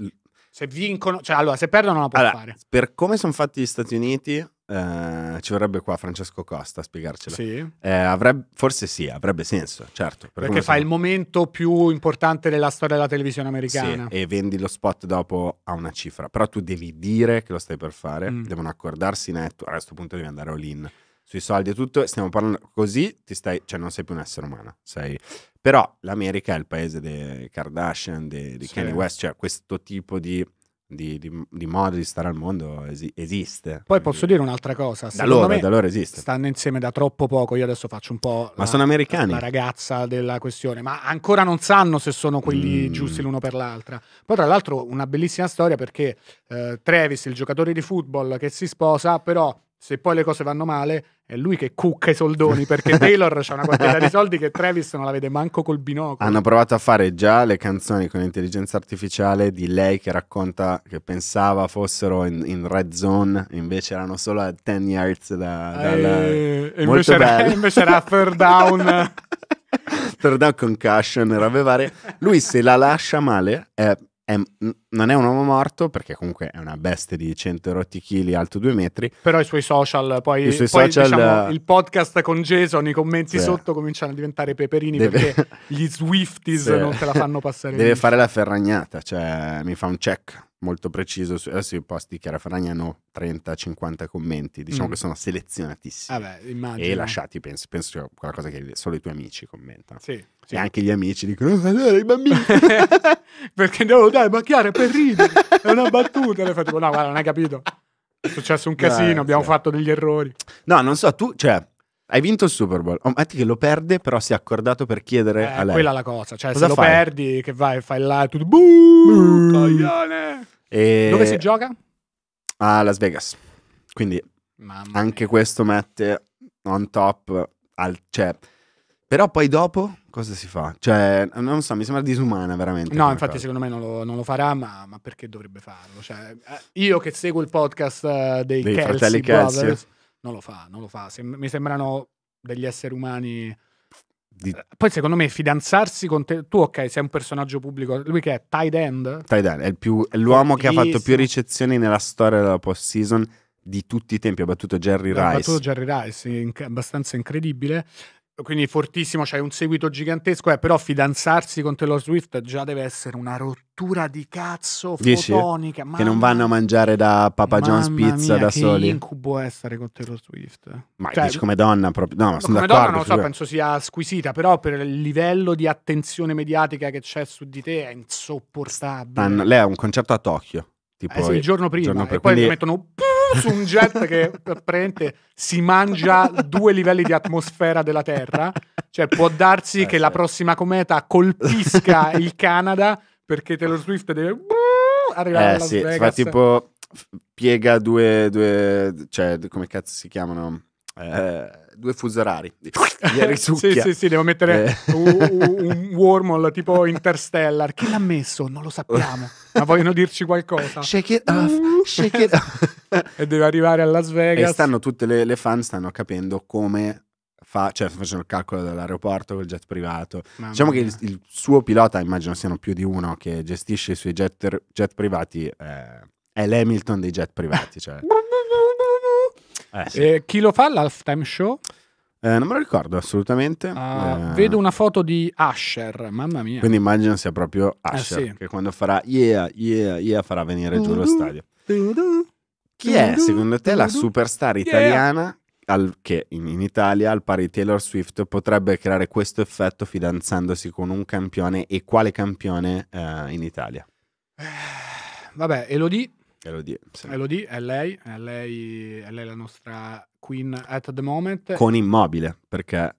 se vincono, cioè allora se perdono non la può allora, fare. Per come sono fatti gli Stati Uniti, eh, ci vorrebbe qua Francesco Costa a spiegarcelo. Sì. Eh, avrebbe, forse sì, avrebbe senso, certo. Per Perché fa sono... il momento più importante della storia della televisione americana. Sì, e vendi lo spot dopo a una cifra. Però tu devi dire che lo stai per fare, mm. devono accordarsi netto, a questo punto devi andare all-in sui soldi e tutto, stiamo parlando così, ti stai, cioè non sei più un essere umano, sei... Però l'America è il paese dei Kardashian, di sì. Kanye West, cioè questo tipo di, di, di, di modo di stare al mondo esi- esiste. Poi posso dire un'altra cosa. Da loro, da loro, esiste. Stanno insieme da troppo poco, io adesso faccio un po'... Ma la, sono americani. La ragazza della questione, ma ancora non sanno se sono quelli mm. giusti l'uno per l'altra. Poi tra l'altro una bellissima storia perché eh, Travis, il giocatore di football che si sposa, però se poi le cose vanno male, è lui che cucca i soldoni perché (laughs) Taylor c'ha una quantità di soldi che Travis non la vede manco col binocolo. Hanno provato a fare già le canzoni con intelligenza artificiale di lei che racconta che pensava fossero in, in red zone, invece erano solo a 10 yards da, dalla... Eh, e, e invece, era, (laughs) invece era third down. (laughs) third down concussion, robe Lui se la lascia male è è, non è un uomo morto perché comunque è una bestia di 100 rotti chili alto due metri però i suoi social poi, I suoi poi social, diciamo, eh, il podcast con Jason i commenti sì. sotto cominciano a diventare peperini deve... perché (laughs) gli Swifties sì. non te la fanno passare deve fare la ferragnata cioè mi fa un check molto preciso. Adesso i posti Chiara Ferragni hanno 30-50 commenti, diciamo mm. che sono selezionatissimi. Ah beh, e lasciati, penso, penso che quella cosa che solo i tuoi amici commentano. Sì, E anche gli amici dicono, eh, allora i bambini... (laughs) Perché no, dai, ma Chiara, per ridere, è una battuta. E fai no, guarda, non hai capito. È successo un casino, dai, abbiamo sì. fatto degli errori. No, non so, tu, cioè... Hai vinto il Super Bowl. Oh, metti che lo perde, però si è accordato per chiedere eh, a lei. Quella la cosa. Cioè, cosa se lo perdi, che vai, fai là e tutto. Buh, Buh. E... Dove si gioca? A Las Vegas. Quindi Mamma anche questo mette on top al... Cioè, però poi dopo cosa si fa? Cioè, non so, mi sembra disumana veramente. No, infatti cosa. secondo me non lo, non lo farà, ma, ma, perché dovrebbe farlo? Cioè, eh, io che seguo il podcast eh, dei, dei Kelsey fratelli Brothers, non lo fa, non lo fa. Se, mi sembrano degli esseri umani di... Eh, poi secondo me fidanzarsi con te, tu ok sei un personaggio pubblico, lui che è tight end, tight end è, più, è l'uomo che ha fatto più ricezioni nella storia della post season di tutti i tempi, ha battuto Jerry Rice. Ha battuto Jerry Rice, in, abbastanza incredibile quindi fortissimo, c'hai cioè un seguito gigantesco, eh, però fidanzarsi con Taylor Swift già deve essere una rottura di cazzo fotonica. Dici, che non vanno a mangiare da Papa John's Pizza mia, da che soli. Che incubo essere con Taylor Swift. Ma cioè, dici come donna proprio. No, ma sono come donna non lo so, penso sia squisita, però per il livello di attenzione mediatica che c'è su di te è insopportabile. Stanno, lei ha un concerto a Tokyo. Tipo eh sì, il giorno prima, giorno e poi quindi... mettono su un jet che praticamente si mangia due livelli di atmosfera della Terra. Cioè, può darsi eh, che sì. la prossima cometa colpisca (laughs) il Canada perché Taylor Swift deve arrivare eh, alla sì, Vegas. Fa tipo piega due, due, cioè, come cazzo si chiamano? Eh, due fuserari ieri (laughs) sì, sì, sì, devo mettere eh. un, un wormhole tipo Interstellar. Chi l'ha messo? Non lo sappiamo, ma vogliono dirci qualcosa. Shake it off, shake it (laughs) off. (laughs) e deve arrivare a Las Vegas. E stanno tutte le, le fan stanno capendo come fa, cioè facendo il calcolo dell'aeroporto col jet privato. Mamma diciamo mia. che il, il, suo pilota, immagino siano più di uno, che gestisce i suoi jet, jet privati, eh, è l'Hamilton dei jet privati. Cioè. (laughs) eh, sì. eh, chi lo fa l'halftime show? Eh, non me lo ricordo assolutamente. Uh, eh, vedo una foto di Asher, mamma mia. Quindi immagino sia proprio Asher eh sì. che quando farà yeah, yeah, yeah farà venire giù lo stadio. Chi è secondo te la superstar italiana al, che in, in, Italia, al pari di Taylor Swift, potrebbe creare questo effetto fidanzandosi con un campione e quale campione eh, in Italia? (sighs) Vabbè, Elodie. Elodie, sì. Elodie è lei, è lei, è lei la nostra queen at the moment. Con immobile, perché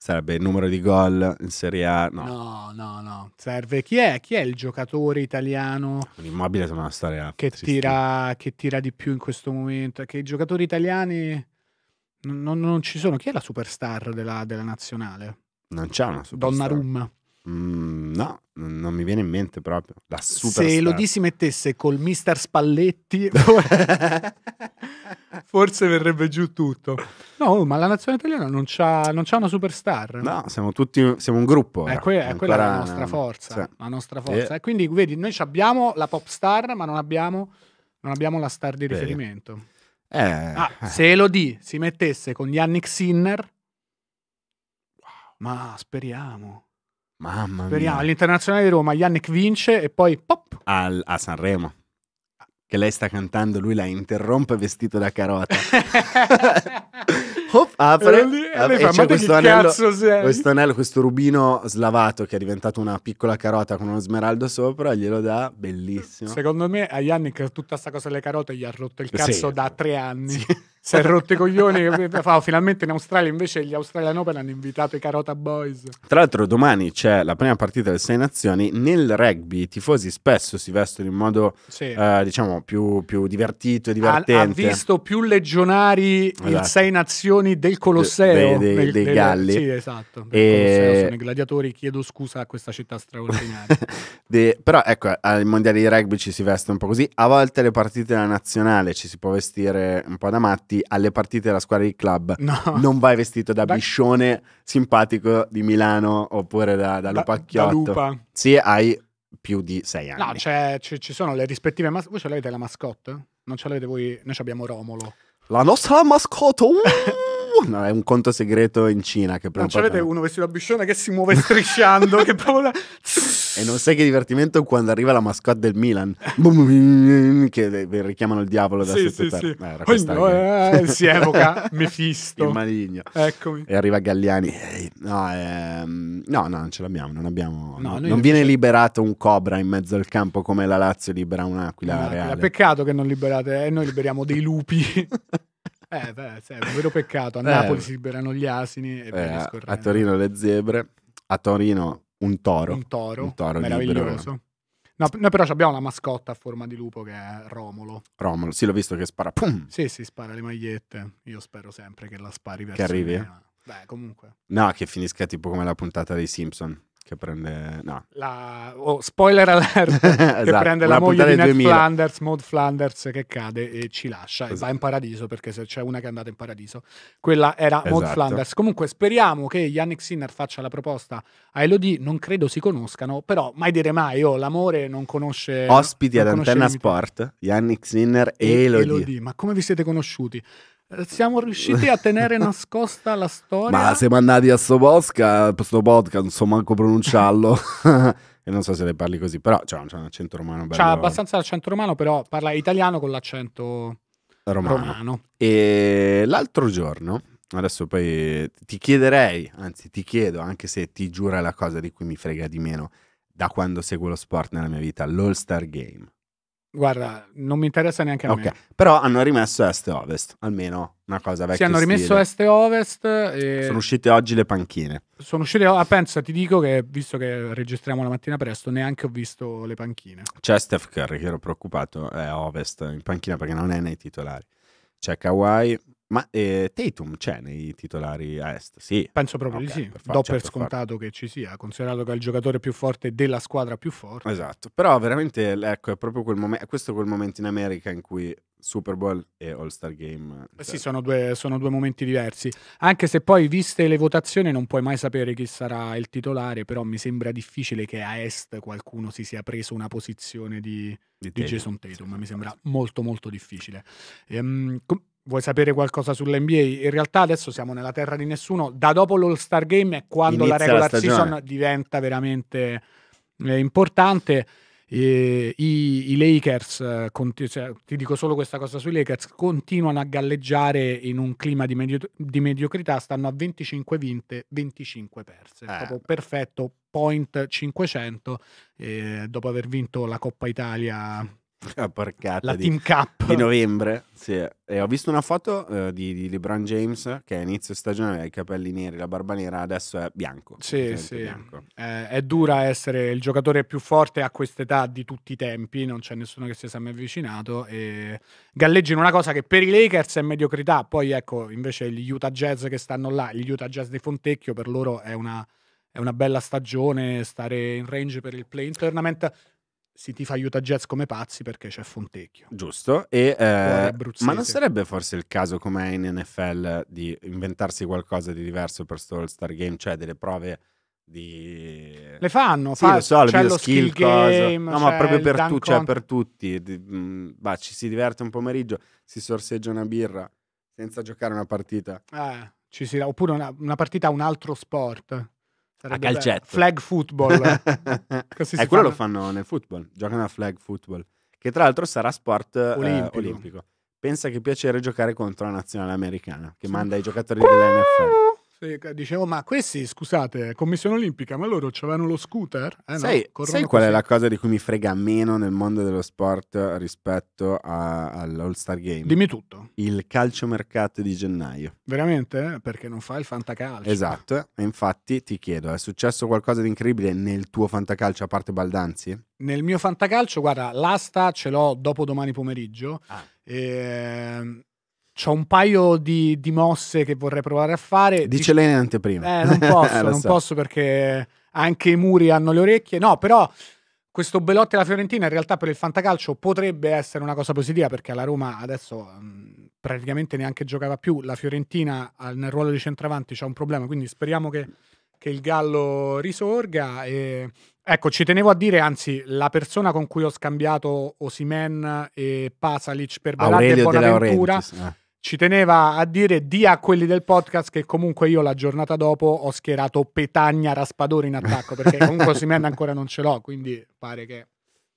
Sarebbe il numero di gol in Serie A? No, no, no. no. Serve chi è? Chi è il giocatore italiano? Un immobile sono una storia. Che tira, che tira, di più in questo momento? Che i giocatori italiani non, non ci sono. Chi è la superstar della, della nazionale? Non c'è una superstar. Donnarumma. Mm, no, non mi viene in mente proprio. La superstar. Se Elodie si mettesse col mister Spalletti, (laughs) (laughs) forse verrebbe giù tutto. No, oh, ma la nazione italiana non c'ha, non c'ha una superstar. No, siamo tutti siamo un gruppo. Eh, que è eh, quella è la nostra forza. Sì. La nostra forza. Eh. E... quindi, vedi, noi abbiamo la pop star, ma non abbiamo, non abbiamo la star di riferimento. Eh. Ah, se Elodie si mettesse con Yannick Sinner, wow. ma speriamo. Mamma Speriamo, mia. all'internazionale di Roma Yannick vince e poi pop. Al, a Sanremo. Che lei sta cantando, lui la interrompe vestito da carota. (laughs) Hop, apre, lì, apre e, fa, c'è questo anello, questo rubino slavato che è diventato una piccola carota con uno smeraldo sopra, glielo dà, bellissimo. Secondo me a Yannick tutta sta cosa delle carote gli ha rotto il cazzo sì. da tre anni. Sì. (laughs) si è rotto i coglioni. Eh, finalmente in Australia invece gli Australian Open hanno invitato i Carota Boys. Tra l'altro, domani c'è la prima partita delle Sei Nazioni. Nel rugby i tifosi spesso si vestono in modo sì. eh, diciamo più, più, divertito e divertente. Ha, ha visto più legionari esatto. il Sei Nazioni del Colosseo dei, de, de, de, Galli. Sì, esatto. E... sono i gladiatori. Chiedo scusa a questa città straordinaria. (laughs) però ecco, ai mondiali di rugby ci si veste un po' così. A volte le partite della nazionale ci si può vestire un po' da matto infatti alle partite della squadra di club (laughs) no. non vai vestito da, da biscione simpatico di Milano oppure da, da lupacchiotto. Da, lupa. Sì, hai più di sei anni. No, cioè, ci, ci sono le rispettive mascotte. Voi ce l'avete la mascotte? Non ce l'avete voi? Noi abbiamo Romolo. La nostra mascotte! (laughs) Mm. No, boh, è un conto segreto in Cina che Non c'avete uno vestito da biscione che si muove strisciando, che proprio la... E non sai che divertimento quando arriva la mascotte del Milan, che richiamano il diavolo da sì, sotto sì, sì. Eh, eh, si evoca Mefisto. Il maligno. Eccomi. E arriva Galliani. No, ehm, no, no, non ce l'abbiamo, non abbiamo... No, non viene liberato un cobra in mezzo al campo come la Lazio libera un'aquila eh, reale. Peccato che non liberate, eh, noi liberiamo dei lupi. (laughs) Eh, beh, sì, è un vero peccato. A eh. Napoli si liberano gli asini e eh, A Torino le zebre, a Torino un toro. Un toro, un toro meraviglioso. No, noi però abbiamo la mascotta a forma di lupo che è Romolo. Romolo, sì, l'ho visto che spara. Pum! Sì, si sì, spara le magliette. Io spero sempre che la spari verso Che arrivi? Beh, comunque. No, che finisca tipo come la puntata dei Simpson che prende... No. La, oh, spoiler alert, (laughs) esatto, che prende la moglie di Ned Flanders, Maud Flanders, che cade e ci lascia esatto. e va esatto. in paradiso, perché se c'è una che è andata in paradiso, quella era esatto. Flanders. Comunque speriamo che Yannick Sinner faccia la proposta a Elodie, non credo si conoscano, però mai dire mai, oh, l'amore non conosce... Ospiti non ad conosce Antenna Sport, Yannick Sinner e, e Elodie. Elodie. Ma come vi siete conosciuti? siamo riusciti a tenere (laughs) nascosta la storia. Ma siamo andati a sto podcast, sto podcast non so manco pronunciarlo. (laughs) e non so se le parli così, però c'è, un accento romano bello. C'ha abbastanza l'accento romano, però parla italiano con l'accento romano. romano. E l'altro giorno, adesso poi ti chiederei, anzi ti chiedo, anche se ti giura la cosa di cui mi frega di meno, da quando seguo lo sport nella mia vita, l'All Star Game. Guarda, non mi interessa neanche a okay. me. Però hanno rimesso est e ovest, almeno una cosa vecchia. Sì, hanno rimesso stile. est e ovest. E... Sono uscite oggi le panchine. Sono uscite, ah, pensa, ti dico che visto che registriamo la mattina presto, neanche ho visto le panchine. C'è Steph Curry, che ero preoccupato, è ovest in panchina perché non è nei titolari. C'è Kawhi, ma eh, Tatum c'è nei titolari a est? Sì. Penso proprio okay, di sì. Perfetto, Do certo per scontato far... che ci sia, considerato che è il giocatore più forte della squadra più forte. Esatto. Però veramente, ecco, è proprio quel momento. Questo è quel momento in America in cui Super Bowl e All-Star Game. Certo. Sì, cioè sono due, sono due, momenti diversi. Anche se poi, viste le votazioni, non puoi mai sapere chi sarà il titolare. Però mi sembra difficile che a est qualcuno si sia preso una posizione di, di, di Tatum. Jason Tatum. Sì, mi sembra esatto. molto, molto difficile. Ehm, com- vuoi sapere qualcosa sull'NBA? In realtà adesso siamo nella terra di nessuno. Da dopo l'All-Star Game è quando Inizia la regular la season diventa veramente eh, importante. E, i, i, Lakers, eh, conti- cioè, ti dico solo questa cosa sui Lakers, continuano a galleggiare in un clima di, medio- di mediocrità, stanno a 25 vinte, 25 perse, eh. proprio perfetto, point 500, eh, dopo aver vinto la Coppa Italia la (laughs) ah, porcata la di, Team Cup di novembre. Sì. E ho visto una foto uh, di, di, LeBron James che a inizio stagione aveva i capelli neri, la barba nera, adesso è bianco. Sì, sì. Bianco. Eh, è dura essere il giocatore più forte a quest'età di tutti i tempi, non c'è nessuno che si sia mai avvicinato. E galleggi in una cosa che per i Lakers è mediocrità, poi ecco invece gli Utah Jazz che stanno là, gli Utah Jazz di Fontecchio per loro è una è una bella stagione stare in range per il play in tournament si ti tifa Utah Jazz come pazzi perché c'è Fontecchio. Giusto, e, eh, ma non sarebbe forse il caso come in NFL di inventarsi qualcosa di diverso per questo All-Star Game, cioè delle prove di... Le fanno, sì, fa, lo so, c'è lo skill, skill game, No, ma proprio per, tu, cioè per tutti, di, mh, mm, bah, ci si diverte un pomeriggio, si sorseggia una birra senza giocare una partita. Eh, ci si, oppure una, una partita a un altro sport. Sarebbe a calcetto. Bello. Flag football. (laughs) eh, quello lo fanno nel football. Giocano a flag football. Che tra l'altro sarà sport eh, olimpico. Eh, olimpico. Pensa che piacere giocare contro la nazionale americana che manda i giocatori dell'NFL. Sì, dicevo, ma questi, scusate, Commissione Olimpica, ma loro avevano lo scooter? Eh, sai, no, sai qual è la cosa di cui mi frega meno nel mondo dello sport rispetto all'All-Star Game? Dimmi tutto. Il calciomercato di gennaio. Veramente? Perché non fa il fantacalcio. Esatto, e infatti ti chiedo, è successo qualcosa di incredibile nel tuo fantacalcio a parte Baldanzi? Nel mio fantacalcio, guarda, l'asta ce l'ho dopo domani pomeriggio. Ah. E ehm, ho un paio di, di, mosse che vorrei provare a fare. Dicele Dic- in anteprima. Eh, non posso, (laughs) non eh, so. posso perché anche i muri hanno le orecchie. No, però questo Belotti alla Fiorentina in realtà per il fantacalcio potrebbe essere una cosa positiva perché alla Roma adesso mh, mm, praticamente neanche giocava più. La Fiorentina al, nel ruolo di centravanti c'è un problema, quindi speriamo che, che il Gallo risorga. E... Ecco, ci tenevo a dire, anzi, la persona con cui ho scambiato Osimen e Pasalic per Berardi e Bonaventura... Laurenti, eh ci teneva a dire di a quelli del podcast che comunque io la giornata dopo ho schierato Petagna Raspadori in attacco perché (laughs) comunque Simen ancora non ce l'ho quindi pare che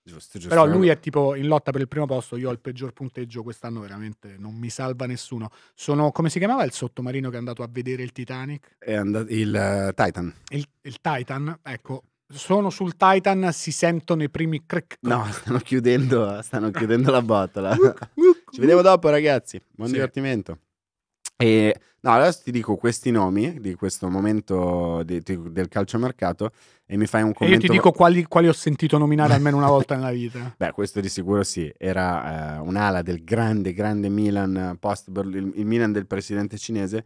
giusto, giusto. però eh. lui è tipo in lotta per il primo posto io ho il peggior punteggio quest'anno veramente non mi salva nessuno sono come si chiamava il sottomarino che è andato a vedere il Titanic è andato, il uh, Titan il, il Titan ecco sono sul Titan, si sentono i primi crack. No, stanno chiudendo, stanno (laughs) chiudendo la botola. Ci vediamo dopo, ragazzi. Buon sì. divertimento. E no, adesso ti dico questi nomi di questo momento di, di, del calciomercato e mi fai un commento. E io ti dico quali, quali ho sentito nominare almeno una (laughs) volta nella vita. Beh, questo di sicuro sì. Era eh, un'ala del grande, grande Milan eh, post Berlino, il Milan del presidente cinese,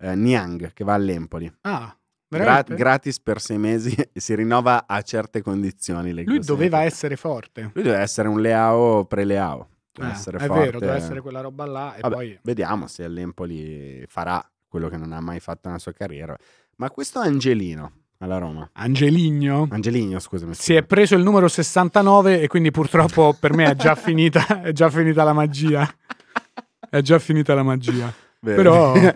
eh, Niang, che va all'Empoli. Ah. Gra- gratis per sei mesi (laughs) e si rinnova a certe condizioni. Lui doveva essere forte. Lui doveva essere un Leao pre-Leao. Ah, essere è forte. vero, doveva essere quella roba là. Vabbè, poi... Vediamo se all'Empoli farà quello che non ha mai fatto nella sua carriera. Ma questo Angelino alla Roma. Angeligno? Angeligno, scusami. Si è preso il numero 69 e quindi purtroppo per me è già (laughs) finita, è già finita la magia. È già finita la magia. Però... (laughs)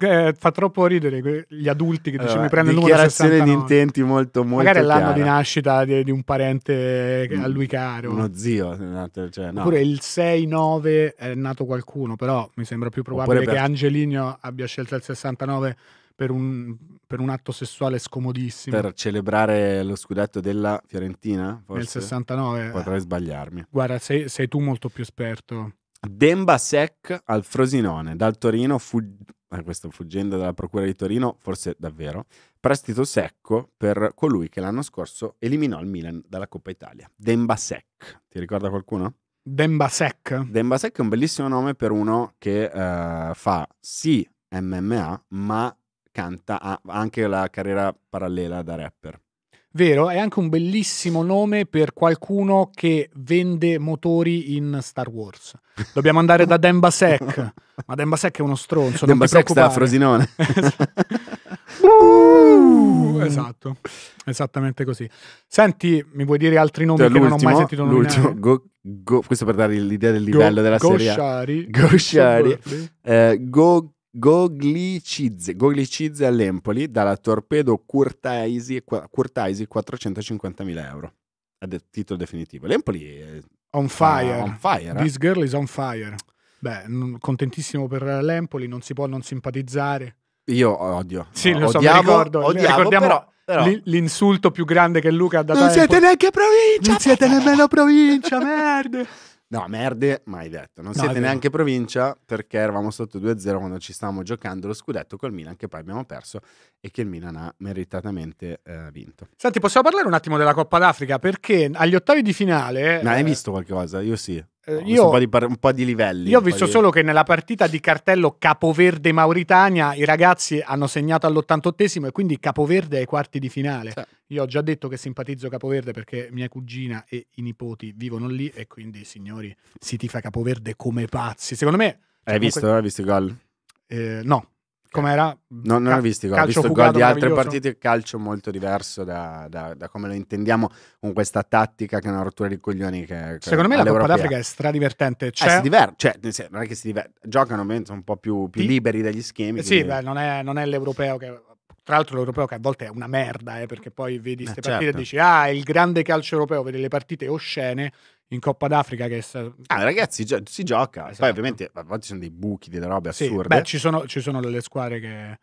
eh, fa troppo ridere gli adulti che allora, dice, mi prende il numero 69. di intenti molto, molto Magari è l'anno di nascita di, di un parente mm. a lui caro. Uno zio. Cioè, no. Oppure il 6-9 è nato qualcuno, però mi sembra più probabile per... che Angelino abbia scelto il 69 per un, per un, atto sessuale scomodissimo. Per celebrare lo scudetto della Fiorentina? Forse? Nel 69. Potrei sbagliarmi. Guarda, sei, sei tu molto più esperto. Demba Sec al Frosinone, dal Torino, fug- eh, questo fuggendo dalla Procura di Torino, forse davvero, prestito secco per colui che l'anno scorso eliminò il Milan dalla Coppa Italia. Demba Sec, ti ricorda qualcuno? Demba Sec. Demba Sec è un bellissimo nome per uno che eh, fa sì MMA, ma canta, ha anche la carriera parallela da rapper. Vero, è anche un bellissimo nome per qualcuno che vende motori in Star Wars. Dobbiamo andare da Dembasek, ma Dembasek è uno stronzo. Dembasek sta a Frosinone. uh, (laughs) esatto, esattamente così. Senti, mi vuoi dire altri nomi cioè, che non ho mai sentito nominare? Go, go, questo per dare l'idea del livello go, della serie. Goshari. Goshari. Eh, go Goglicizze, Goglicizze all'Empoli dalla Torpedo Curtaisi, Curtaisi 450.000 euro a de- titolo definitivo. L'Empoli è on fire. on fire eh? This girl is on fire. Beh, contentissimo per l'Empoli, non si può non simpatizzare. Io odio. Sì, lo so, odiamo, ricordo, odiamo però, però. l'insulto più grande che Luca ha dato. Non siete neanche provincia! Non siete nemmeno provincia, (laughs) merda! No, merde, mai detto. Non no, siete neanche provincia perché eravamo sotto 2-0 quando ci stavamo giocando lo scudetto col Milan, che poi abbiamo perso e che il Milan ha meritatamente eh, vinto. Senti, possiamo parlare un attimo della Coppa d'Africa? Perché agli ottavi di finale. Ma eh... hai visto qualcosa? Io sì. Eh, io, un po, di, un, po di, livelli. Io ho visto di... solo che nella partita di cartello Capoverde-Mauritania i ragazzi hanno segnato all'88esimo e quindi Capoverde ai quarti di finale. Sì. Io ho già detto che simpatizzo Capoverde perché mia cugina e i nipoti vivono lì e quindi, signori, si tifa Capoverde come pazzi. Secondo me... Hai, comunque... visto, hai visto il gol? Eh, no, Com'era? No, non ho visto, ho visto gol di altre partite, calcio molto diverso da, da, da, come lo intendiamo con questa tattica che è una rottura di coglioni. Che, Secondo me la Coppa d'Africa è stradivertente. Cioè... Eh, diver- cioè, non è che si diver- giocano un po' più, più liberi dagli schemi. Eh, sì, quindi... beh, non, è, non è l'europeo che tra l'altro l'europeo che a volte è una merda, eh, perché poi vedi queste eh, certo. partite e dici ah, il grande calcio europeo, vedi le partite oscene, in Coppa d'Africa che sta... Ah, ragazzi, gi si gioca. Esatto. Poi ovviamente a volte ci sono dei buchi, delle robe sì, assurde. Beh, ci sono, ci sono delle squadre che,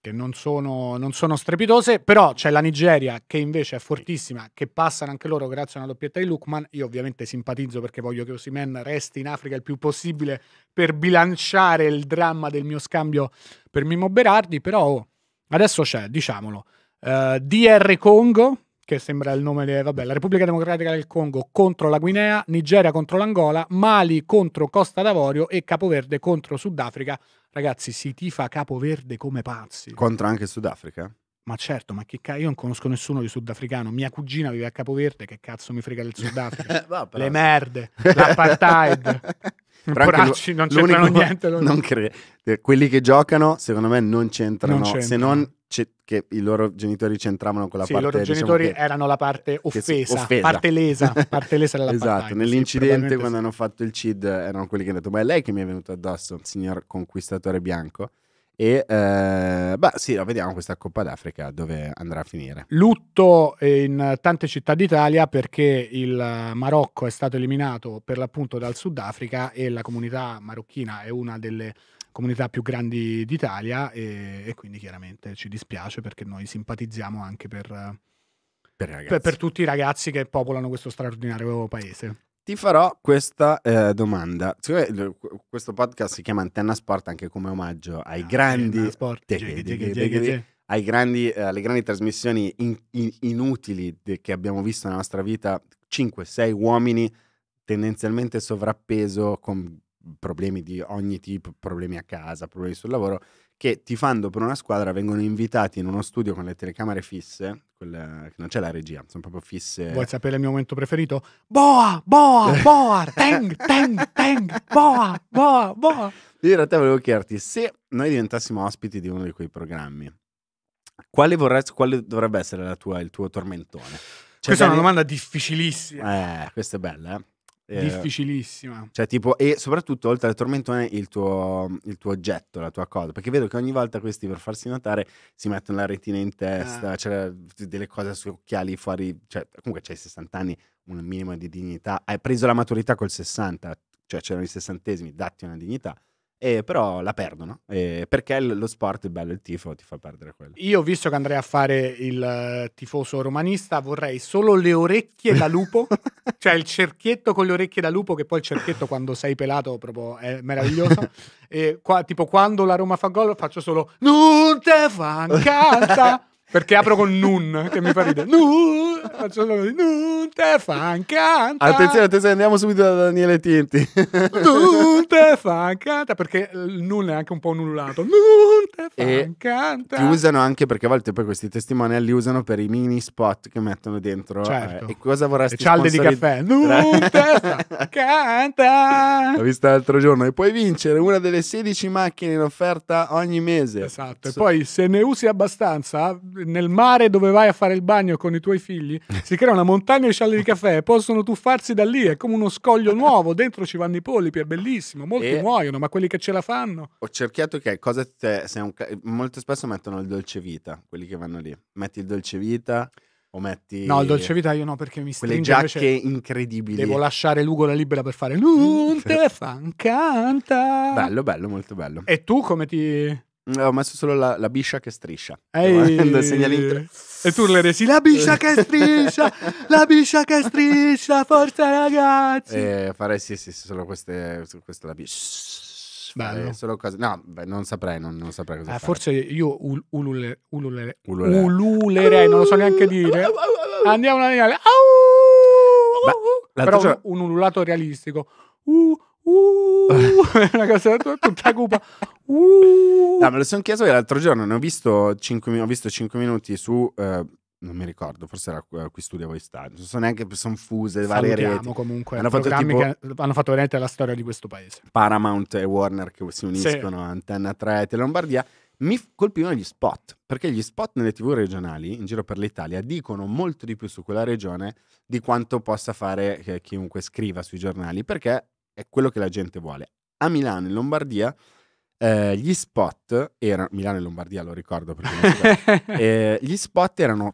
che non, sono, non, sono, strepitose, però c'è la Nigeria che invece è fortissima, che passano anche loro grazie a una doppietta di Lukman. Io ovviamente simpatizzo perché voglio che Osimen resti in Africa il più possibile per bilanciare il dramma del mio scambio per Mimo Berardi, però oh, adesso c'è, diciamolo. Uh, eh, DR Congo, che sembra il nome della Repubblica Democratica del Congo contro la Guinea, Nigeria contro l'Angola, Mali contro Costa d'Avorio e Capoverde contro Sudafrica. Ragazzi, si tifa Capoverde come pazzi. Contro anche Sudafrica? Ma certo, ma che cazzo, io non conosco nessuno di sudafricano. Mia cugina vive a Capoverde, che cazzo mi frega del Sudafrica? (laughs) no, Le merde, l'apartheid. (laughs) Poracci, non c'entrano niente. (laughs) Loro. Non credo. Quelli che giocano, secondo me, non c'entrano. Non c'entrano. Se non che i loro genitori c'entravano con la sì, parte... i loro diciamo genitori diciamo che, erano la parte offesa, offesa. parte lesa, parte lesa della Esatto, sì, nell'incidente quando sì. hanno fatto il CID erano quelli che hanno detto, ma è lei che mi è venuto addosso, signor conquistatore bianco. E eh, beh, sì, la vediamo questa Coppa d'Africa dove andrà a finire. Lutto eh, in tante città d'Italia perché il Marocco è stato eliminato per l'appunto dal Sudafrica e la comunità marocchina è una delle comunità più grandi d'Italia e, e quindi chiaramente ci dispiace perché noi simpatizziamo anche per, per, per, per tutti i ragazzi che popolano questo straordinario paese. Ti farò questa eh, domanda. Questo podcast si chiama Antenna Sport anche come omaggio ai ah, grandi... Sport. Ai grandi, eh, alle grandi trasmissioni in, in, inutili de, che abbiamo visto nella nostra vita, 5-6 uomini tendenzialmente sovrappeso con problemi di ogni tipo, problemi a casa, problemi sul lavoro, che tifando per una squadra vengono invitati in uno studio con le telecamere fisse, quella che non c'è la regia, sono proprio fisse. Vuoi sapere il mio momento preferito? Boa, boa, boa, (laughs) tang, tang, tang, boa, boa, boa. Io in realtà volevo chiederti, se noi diventassimo ospiti di uno di quei programmi, quale, vorresti, quale dovrebbe essere tua, il tuo tormentone? Cioè, questa è una domanda difficilissima. Eh, questa è bella, eh. Eh, Difficilissima. Cioè, tipo, e soprattutto oltre al tormentone il tuo, il tuo, oggetto, la tua cosa. Perché vedo che ogni volta questi per farsi notare si mettono la retina in testa, eh. c'è cioè, delle cose sui occhiali fuori. Cioè, comunque c'hai 60 anni, un minimo di dignità. Hai preso la maturità col 60, cioè c'erano i sessantesimi, datti una dignità eh, però la perdono eh, perché lo sport è bello, il tifo ti fa perdere quello. Io, visto che andrei a fare il eh, tifoso romanista, vorrei solo le orecchie da lupo, (laughs) cioè il cerchietto con le orecchie da lupo, che poi il cerchietto quando sei pelato proprio è meraviglioso. (laughs) e qua, tipo quando la Roma fa gol faccio solo non te fa canta (laughs) Perché apro con Nun, che mi fa ridere. Nun, faccio solo Nun, te fa canta. Attenzione, attenzione, andiamo subito da Daniele Tinti. Nun, te fa canta, perché il Nun è anche un po' nullato. Nun, te fa canta. Li usano anche, perché a volte poi questi testimonial li usano per i mini spot che mettono dentro. Eh, certo. Eh, e cosa vorresti fare? Cialde di caffè. Nun, te fa (laughs) canta. L'ho vista l'altro giorno. E puoi vincere una delle 16 macchine in offerta ogni mese. Esatto. E so. poi se ne usi abbastanza nel mare dove vai a fare il bagno con i tuoi figli, (laughs) si crea una montagna di scialle di caffè, possono tuffarsi da lì, è come uno scoglio (laughs) nuovo, dentro ci vanno i polipi, è bellissimo, molti e muoiono, ma quelli che ce la fanno. Ho cerchiato che cosa te, un, molto spesso mettono il dolce vita, quelli che vanno lì. Metti il dolce vita o metti No, il dolce vita io no perché mi stringe quelle giacche incredibili. Devo lasciare l'ugola libera per fare (laughs) non te fan canta. Bello, bello, molto bello. E tu come ti Mm, ho messo solo la, la biscia che striscia. Ehi. (laughs) E tu le resi la biscia che striscia, la biscia che striscia, forza ragazzi. E eh, farei sì, sì, sì, solo queste, questa la biscia. Bello. Solo cose, no, beh, non saprei, non, non saprei cosa eh, Forse io ul- ulule, ulule, ulule. ululerei, non lo so neanche dire. (laughs) Andiamo a Daniele. Però un, un ululato realistico. Uh, Uh, è (laughs) una cosa tutta cupa. Uh. No, me lo sono chiesto l'altro giorno. Ne ho visto 5, ho visto 5 minuti su. Eh, non mi ricordo, forse era qui eh, studio voi stage. Non so neanche, sono fuse varie reti. comunque. Hanno fatto, tipo, che hanno fatto veramente la storia di questo paese. Paramount e Warner che si uniscono, sì. Antenna 3 e Tele Lombardia. Mi colpivano gli spot, perché gli spot nelle tv regionali in giro per l'Italia dicono molto di più su quella regione di quanto possa fare eh, chiunque scriva sui giornali, perché è quello che la gente vuole. A Milano e Lombardia eh, gli spot erano... Milano e Lombardia lo ricordo perché... (laughs) eh, gli spot erano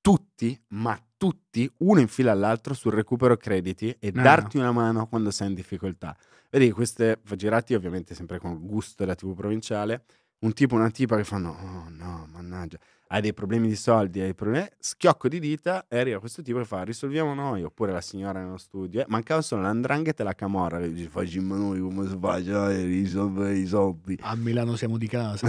tutti, ma tutti, uno in fila all'altro sul recupero crediti e ah, no, darti una mano quando sei in difficoltà. Vedi, queste girati ovviamente sempre con gusto da TV provinciale, un tipo, una tipa che fanno, oh no, mannaggia ha dei problemi di soldi, hai problemi, schiocco di dita e arriva questo tipo e fa risolviamo noi, oppure la signora nello studio, eh, mancava solo l'andrangheta e la camorra, che dice facciamo noi come si fa, risolvere i soldi. A Milano siamo di casa.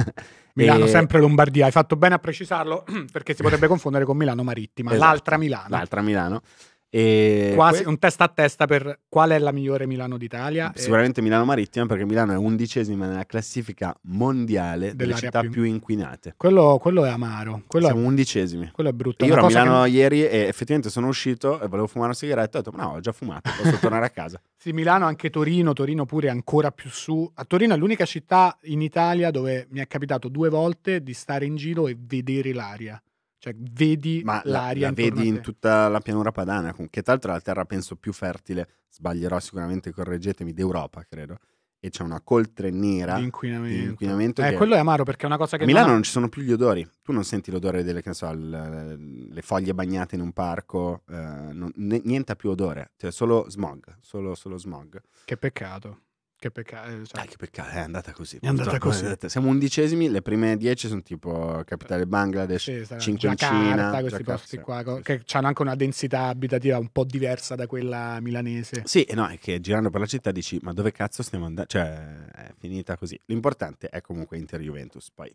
(laughs) Milano, e... sempre Lombardia, hai fatto bene a precisarlo (clears throat) perché si potrebbe confondere con Milano Marittima, esatto. l'altra Milano. L'altra Milano. E Quasi que- un testa a testa per qual è la migliore Milano d'Italia. Sicuramente e... Milano Marittima, perché Milano è undicesima nella classifica mondiale delle città più, più inquinate. Quello, quello, è amaro. Quello Siamo è, undicesimi. Quello è brutto. Io ero a Milano che... ieri e effettivamente sono uscito e volevo fumare una sigaretta. Ho detto, no, ho già fumato, posso (laughs) tornare a casa. Sì, Milano, anche Torino, Torino pure ancora più su. A Torino è l'unica città in Italia dove mi è capitato due volte di stare in giro e vedere l'aria cioè, vedi Ma l'aria. La, la vedi in tutta la pianura padana, che tra l'altro è la terra penso più fertile, sbaglierò sicuramente, correggetemi, d'Europa, credo e c'è una coltre nera di inquinamento. Di inquinamento eh, che... quello è amaro perché è una cosa che. A Milano non, ha... non ci sono più gli odori. Tu non senti l'odore delle che so, le, le foglie bagnate in un parco, eh, non, niente ha più odore, cioè solo smog, solo, solo smog. Che peccato. Che peccato. Cioè. Eh, ah, che peccato, eh, è andata così. È andata purtroppo. così. È andata... Siamo undicesimi, le prime dieci sono tipo Capitale Bangladesh, sì, 5 Cina. questi Giacarta, posti qua, sì, che hanno anche una densità abitativa un po' diversa da quella milanese. Sì, no, è che girando per la città dici, ma dove cazzo stiamo andando? Cioè, è finita così. L'importante è comunque Inter-Juventus, poi... (laughs)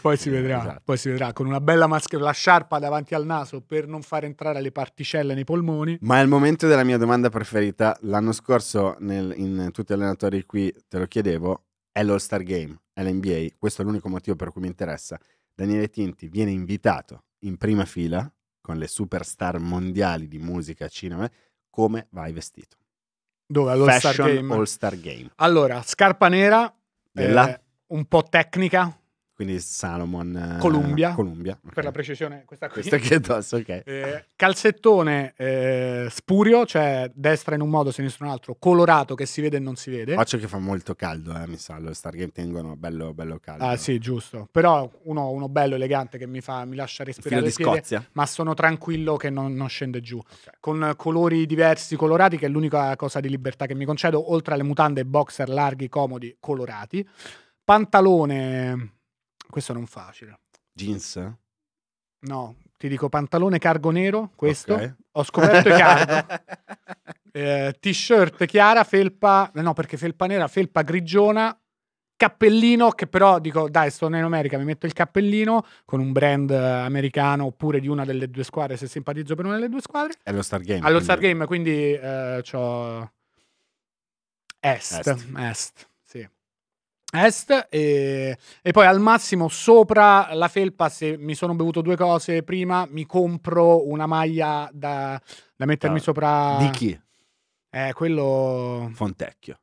poi si eh, vedrà, esatto. poi si vedrà, con una bella maschera, la sciarpa davanti al naso per non far entrare le particelle nei polmoni. Ma è il momento della mia domanda preferita. L'anno scorso nel, in tutti gli allenatori qui te lo chiedevo, è l'All-Star Game, è l'NBA, questo è l'unico motivo per cui mi interessa. Daniele Tinti viene invitato in prima fila con le superstar mondiali di musica, cinema, come vai vestito? Dove? All'All-Star Game. All Game. Allora, scarpa nera, eh, un po' tecnica, quindi Salomon. Eh, Columbia. Columbia okay. Per la precisione, questa qui. Questa che addosso, ok. Eh, calzettone eh, spurio, cioè destra in un modo, sinistra in un altro, colorato che si vede e non si vede. Faccio che fa molto caldo, eh, mi sa, lo Stargate tengono bello, bello caldo. Ah sì, giusto. Però uno, uno bello, elegante, che mi, fa, mi lascia respirare di piede, Scozia. ma sono tranquillo che non, non scende giù. Okay. Con colori diversi, colorati, che è l'unica cosa di libertà che mi concedo, oltre alle mutande boxer larghi, comodi, colorati. Pantalone questo non facile. Jeans? No, ti dico pantalone cargo nero, questo. Okay. Ho scoperto i cargo. (laughs) Eh, t-shirt chiara, felpa... Eh, no, perché felpa nera, felpa grigiona, cappellino che però dico dai sto in America mi metto il cappellino con un brand eh, americano oppure di una delle due squadre se simpatizzo per una delle due squadre è lo Star Game allo quindi... Star Game quindi eh, ho est, est. est est e, e, poi al massimo sopra la felpa se mi sono bevuto due cose prima mi compro una maglia da, da mettermi ah, sopra di chi? Eh, quello Fontecchio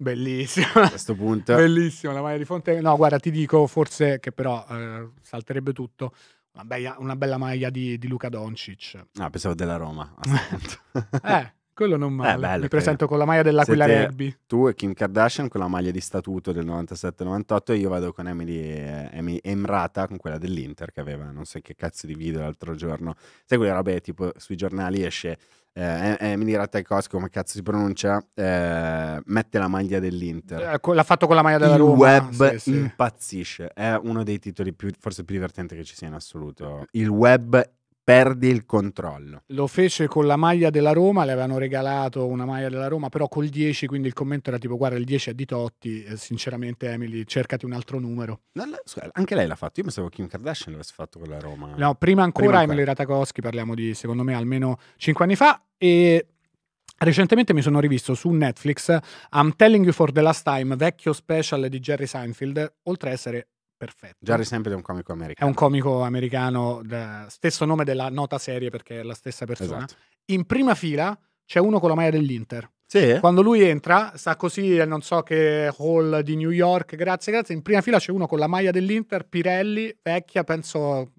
bellissimo a questo punto bellissimo la maglia di Fontecchio no guarda ti dico forse che però eh, salterebbe tutto una bella, una bella maglia di, di, Luca Doncic ah pensavo della Roma (laughs) eh quello non eh, male. Eh, bello, Mi presento bello. con la maglia dell'Aquila Siete Rugby. Tu e Kim Kardashian con la maglia di statuto del 97-98 e io vado con Emily, eh, Emily, Emrata con quella dell'Inter che aveva non so che cazzo di video l'altro giorno. Sai quelle robe tipo sui giornali esce eh, Emily Ratajkowski, come cazzo si pronuncia, eh, mette la maglia dell'Inter. Eh, l'ha fatto con la maglia della Il Roma. Il web sì, impazzisce. È uno dei titoli più, forse più divertenti che ci sia in assoluto. Il web perdi il controllo. Lo fece con la maglia della Roma, le avevano regalato una maglia della Roma, però col 10, quindi il commento era tipo guarda il 10 è di Totti, eh, sinceramente Emily cercati un altro numero. anche lei l'ha fatto, io pensavo Kim Kardashian l'avesse fatto con la Roma. No, prima ancora prima Emily ancora. Ratakowski, parliamo di secondo me almeno 5 anni fa e Recentemente mi sono rivisto su Netflix I'm Telling You for the Last Time, vecchio special di Jerry Seinfeld, oltre a essere perfetto. Jerry Seinfeld è un comico americano. È un comico americano, stesso nome della nota serie perché è la stessa persona. Esatto. In prima fila c'è uno con la maglia dell'Inter. Sì. Quando lui entra, sta così, non so che hall di New York, grazie, grazie. In prima fila c'è uno con la maglia dell'Inter, Pirelli, vecchia, penso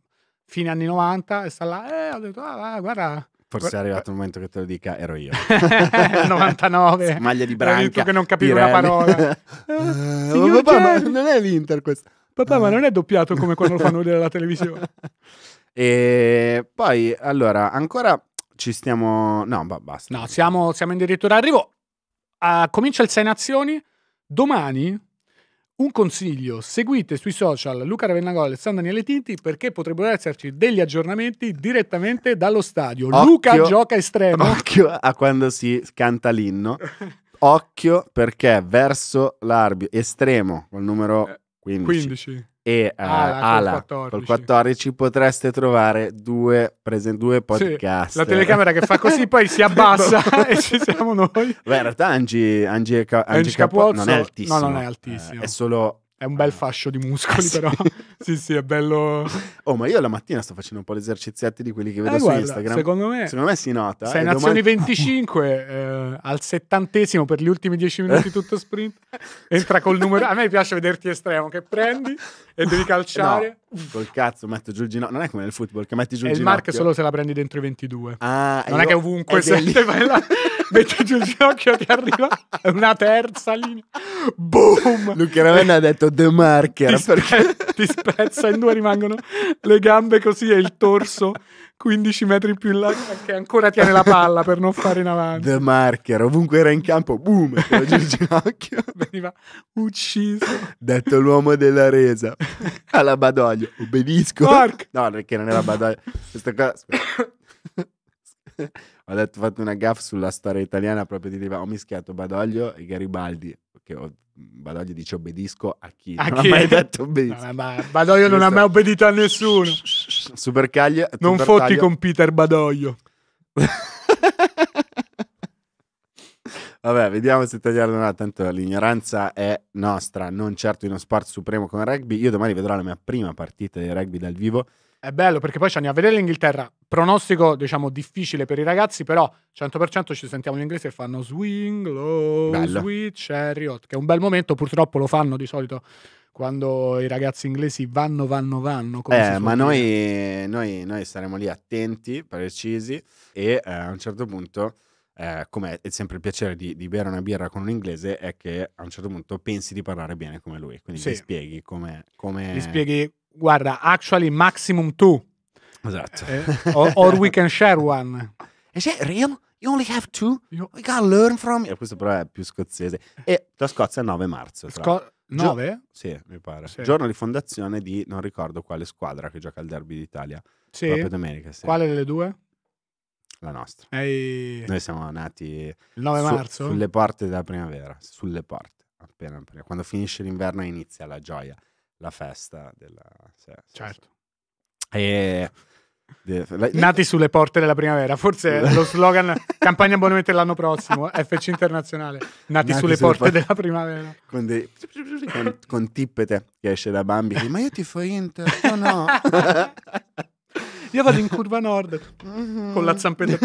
fine anni 90, e sta là, eh, ho detto, ah, ah guarda, Forse è arrivato il momento che te lo dica, ero io. 99. (laughs) Maglia di branca. Ho detto che non capivo una parola. (laughs) eh, non è l'Inter questo. Papà, ma ah. non è doppiato come quando lo fanno vedere la televisione. (laughs) e poi, allora, ancora ci stiamo... No, basta. No, siamo, siamo addirittura arrivo. Uh, comincia il 6 Nazioni. Domani, un consiglio, seguite sui social Luca Ravennagol e San Daniele Tinti perché potrebbero esserci degli aggiornamenti direttamente dallo stadio. Occhio, Luca gioca estremo. Occhio a quando si canta l'inno. (laughs) occhio perché verso l'arbitro estremo, col numero eh. 15, 15. e uh, Ala, Ala col, 14. col 14. potreste trovare due, presen- due podcast. Sì, la telecamera che fa (laughs) così poi si abbassa (laughs) e ci siamo noi. Beh, in realtà Angie, Angie, Angie, Angie Capuozzo, Capuozzo non è altissimo, no, non è altissimo. Eh, è solo è un bel ah. fascio di muscoli, (laughs) sì. però. sì, sì, è bello. Oh, ma io la mattina sto facendo un po' gli esercizietti di quelli che vedo eh, su guarda, Instagram. Secondo me, secondo me si nota. Sei eh, in azioni domani... 25, eh, al settantesimo per gli ultimi 10 minuti, (laughs) tutto sprint. Entra col numero. A me piace vederti estremo, che prendi e devi (laughs) calciare. No, col cazzo, metto giù il ginocchio. Non è come nel football che metti giù il ginocchio. il mark solo se la prendi dentro i 22. Ah, non io... è che ovunque se lì... vai metti giù il ginocchio, ti arriva una terza linea. Boom! Luca Ravenna ha detto The Marker. Ti, perché... spe- (laughs) ti spezza in due, rimangono le gambe così e il torso 15 metri più in là che ancora tiene la palla per non fare in avanti. The Marker, ovunque era in campo, boom, il ginocchio. (laughs) Veniva ucciso. Detto l'uomo della resa. (laughs) Alla Badoglio, obbedisco. Mark. No, perché non era Badoglio. Questa cosa... (coughs) Ho detto, fatto una gaff sulla storia italiana proprio di Ho mischiato Badoglio e Garibaldi perché Badoglio dice obbedisco a chi a non chi? ha mai detto obbedisco. No, ma Badoglio non ha mai obbedito a nessuno. (laughs) Supercaglia. Non super fotti taglio. con Peter Badoglio. Vabbè, vediamo se tagliarlo o no. Tanto l'ignoranza è nostra, non certo in uno sport supremo come rugby. Io domani vedrò la mia prima partita di rugby dal vivo è bello perché poi ci andiamo a vedere l'Inghilterra. Pronostico, diciamo, difficile per i ragazzi, però 100% ci sentiamo gli in inglesi e fanno swing low, bello. sweet chariot, che è un bel momento, purtroppo lo fanno di solito quando i ragazzi inglesi vanno, vanno, vanno. eh, ma noi, noi, noi, staremo lì attenti, precisi e eh, a un certo punto, eh, come è sempre il piacere di, di, bere una birra con un inglese, è che a un certo punto pensi di parlare bene come lui, quindi sì. gli spieghi come... come... Gli spieghi guarda, actually maximum two. Esatto. Eh, or, or, we can share one. (laughs) Is that real? You only have two? We gotta learn from... Eh, questo però è più scozzese. E la Scozia è il 9 marzo. Sco- 9? Gio sì, mi pare. Sì. Giorno di fondazione di non ricordo quale squadra che gioca al derby d'Italia. Sì. Proprio domenica. Sì. Quale delle due? La nostra. Ehi. Noi siamo nati il 9 su, marzo? sulle porte della primavera. Sulle porte. Appena, appena. Quando finisce l'inverno inizia la gioia la festa della... Sì, sì, certo. Sì. E... Nati sulle porte della primavera, forse (laughs) lo slogan campagna abbonamento l'anno prossimo, FC Internazionale, nati, nati sulle, sulle, porte della primavera. Con, dei, (laughs) con, con Tippete che esce da Bambi, ma io ti fo Inter, no no. (laughs) Io vado in curva nord mhm. con la zampetta,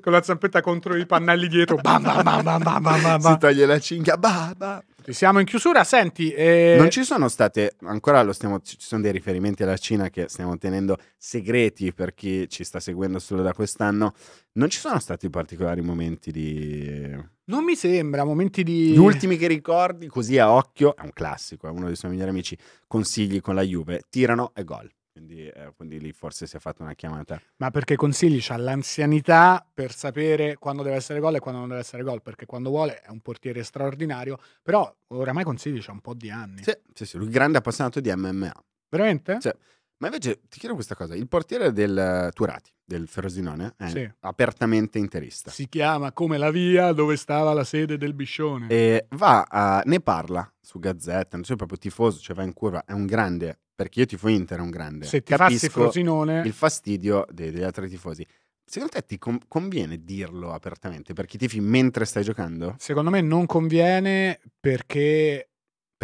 con la zampetta contro i pannelli dietro. bam, bam, bam, bam, bam, bam, bam. Si toglie la cinghia. Bam, bam. Siamo in chiusura, senti. Eh... Non ci sono state, ancora lo stiamo, ci sono dei riferimenti alla Cina che stiamo tenendo segreti per chi ci sta seguendo solo da quest'anno. Non ci sono stati particolari momenti di... Non mi sembra, momenti di... Gli ultimi che ricordi, così a occhio, è un classico, è uno dei suoi migliori amici, consigli con la Juve, tirano e gol. Quindi, eh, quindi, lì forse si è fatta una chiamata. Ma perché consigli ha l'anzianità per sapere quando deve essere gol e quando non deve essere gol, perché quando vuole è un portiere straordinario, però oramai consigli ha un po' di anni. Sì, sì, sì, un grande appassionato di MMA. Veramente? Sì. Ma invece ti chiedo questa cosa, il portiere del eh, Turati, del Ferrosinone, è eh, sì. apertamente interista. Si chiama come la via dove stava la sede del Biscione. E va a, ne parla su Gazzetta, non so, è proprio tifoso, cioè va in curva, è un grande perché io tifo Inter è un grande. Se tifassi Frosinone... Il fastidio dei, degli altri tifosi. Secondo te ti conviene dirlo apertamente per chi tifi mentre stai giocando? Secondo me non conviene perché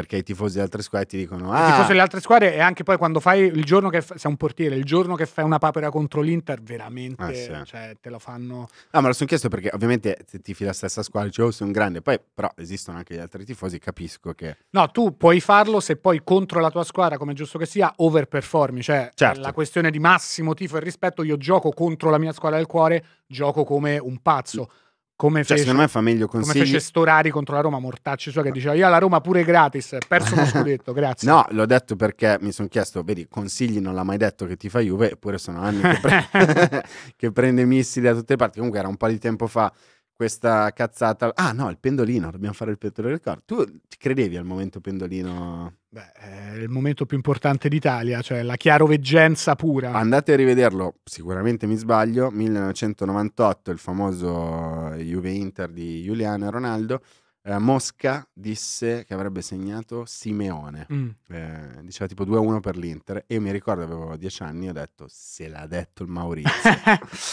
perché i tifosi delle altre squadre ti dicono ah, i tifosi ah, delle altre squadre e anche poi quando fai il giorno che sei un portiere il giorno che fai una papera contro l'Inter veramente ah, sì. cioè, te lo fanno no ah, me lo sono chiesto perché ovviamente se tifi la stessa squadra dici oh un grande poi però esistono anche gli altri tifosi capisco che no tu puoi farlo se poi contro la tua squadra come è giusto che sia overperformi cioè certo. la questione di massimo tifo e rispetto io gioco contro la mia squadra del cuore gioco come un pazzo mm come cioè, secondo me fa meglio consigli. Come fece Storari contro la Roma, mortacci sua, che diceva io alla Roma pure gratis, perso uno (laughs) scudetto, grazie. no, l'ho detto perché mi sono chiesto, vedi, consigli non l'ha mai detto che ti fa Juve, eppure sono anni che, pre- (laughs) (laughs) che prende missili da tutte le parti. Comunque era un po' di tempo fa questa cazzata. Ah, no, il pendolino, dobbiamo fare il pendolino corpo. Tu ti credevi al momento pendolino? Beh, è il momento più importante d'Italia, cioè la chiaroveggenza pura. Andate a rivederlo, sicuramente mi sbaglio, 1998, il famoso Juve Inter di Giuliano Ronaldo eh, Mosca disse che avrebbe segnato Simeone, mm. eh, diceva tipo 2-1 per l'Inter e io mi ricordo avevo 10 anni ho detto se l'ha detto il Maurizio. (laughs)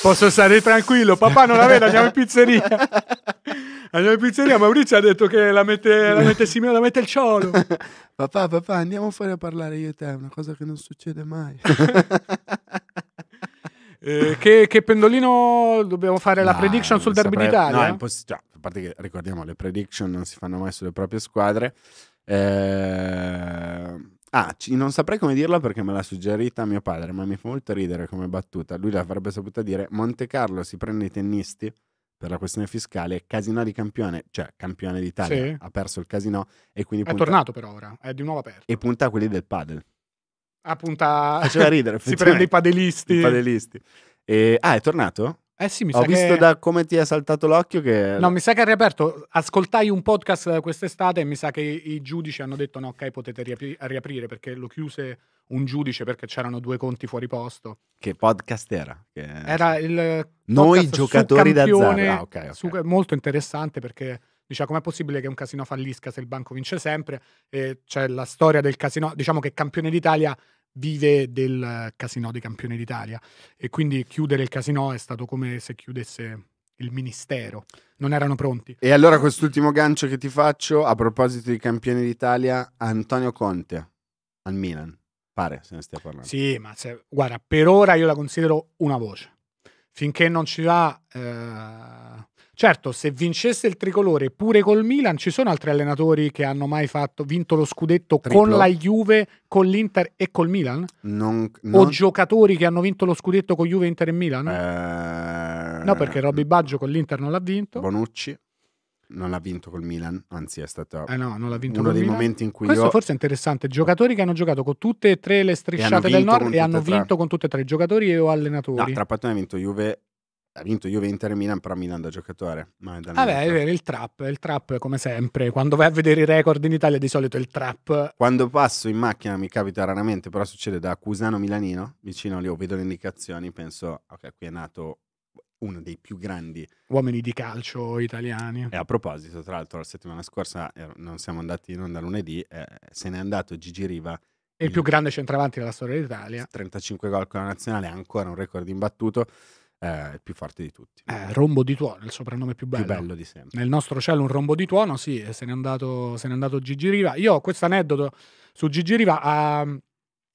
Posso stare tranquillo, papà non la vedo, andiamo in pizzeria. (laughs) Andiamo in pizzeria, Maurizio ha detto che la mette, la mette Simeone, la mette il ciolo. (laughs) papà, papà, andiamo fuori a parlare io e te, una cosa che non succede mai. Eh, che, che, pendolino dobbiamo fare no, la prediction sul derby saprei, d'Italia? No, è impossibile. Cioè, a parte che ricordiamo, le prediction non si fanno mai sulle proprie squadre. Eh. Ah, non saprei come dirla perché me l'ha suggerita mio padre, ma mi fa molto ridere come battuta. Lui l'avrebbe saputa dire: Monte Carlo si prende i tennisti per la questione fiscale, Casino di campione, cioè campione d'Italia, sì. ha perso il casino e quindi... Punta, tornato per ora, è di nuovo aperto. E punta a quelli del padel a punta... Faceva ridere. (laughs) si prende i padelisti. I padelisti. E... Ah, è tornato? Eh sì, mi Ho sa visto che... da come ti ha saltato l'occhio che... No, mi sa che ha riaperto. Ascoltai un podcast eh, quest'estate e mi sa che i, giudici hanno detto no, ok, potete riapri- riaprire perché lo chiuse un giudice perché c'erano due conti fuori posto. Che podcast era? Che... Era il... Noi giocatori da zero. Ah, okay, okay. Su... Molto interessante perché diceva ah, com'è possibile che un casino fallisca se il banco vince sempre. E c'è la storia del casino, diciamo che campione d'Italia vive del casino dei campioni d'Italia e quindi chiudere il casino è stato come se chiudesse il ministero, non erano pronti. E allora quest'ultimo gancio che ti faccio a proposito di campioni d'Italia, Antonio Conte al Milan, pare se ne stia parlando. Sì, ma se, guarda, per ora io la considero una voce. Finché non ci va eh, Certo, se vincesse il tricolore pure col Milan, ci sono altri allenatori che hanno mai fatto, vinto lo scudetto Triplo. con la Juve, con l'Inter e col Milan? Non, non... O giocatori che hanno vinto lo scudetto con Juve, Inter e Milan? Eh... No, perché Robby Baggio con l'Inter non l'ha vinto. Bonucci non l'ha vinto col Milan, anzi è stato eh no, uno dei Milan. momenti in cui Questo io... forse è interessante, giocatori che hanno giocato con tutte e tre le strisciate del Nord e hanno vinto con tutte e tre, giocatori e o allenatori. No, Trapattoni ha vinto Juve, ha vinto Juventus e Milan, però Milan da giocatore. Ma da Vabbè, è vero, il trap, il trap come sempre, quando vai a vedere i record in Italia di solito il trap. Quando passo in macchina mi capita raramente, però succede da Cusano Milanino, vicino lì, o vedo le indicazioni, penso, ok, qui è nato uno dei più grandi uomini di calcio italiani. E a proposito, tra l'altro, la settimana scorsa er, non siamo andati in onda lunedì, eh, se n'è andato Gigi Riva. Il, il più grande centravanti della storia d'Italia. 35 gol con la nazionale, ancora un record imbattuto eh, il più forte di tutti. Eh, rombo di tuono, il soprannome più bello. Più bello di sempre. Nel nostro cielo un rombo di tuono, sì, se n'è andato, se n'è andato Gigi Riva. Io ho questo aneddoto su Gigi Riva. A,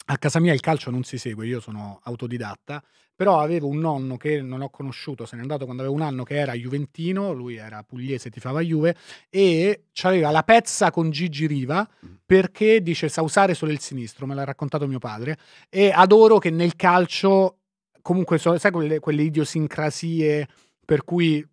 a casa mia il calcio non si segue, io sono autodidatta, però avevo un nonno che non ho conosciuto, se n'è andato quando avevo un anno, che era juventino, lui era pugliese, ti fava Juve, e aveva la pezza con Gigi Riva mm. perché dice sa usare solo il sinistro, me l'ha raccontato mio padre, e adoro che nel calcio comunque so, sai quelle, quelle, idiosincrasie per cui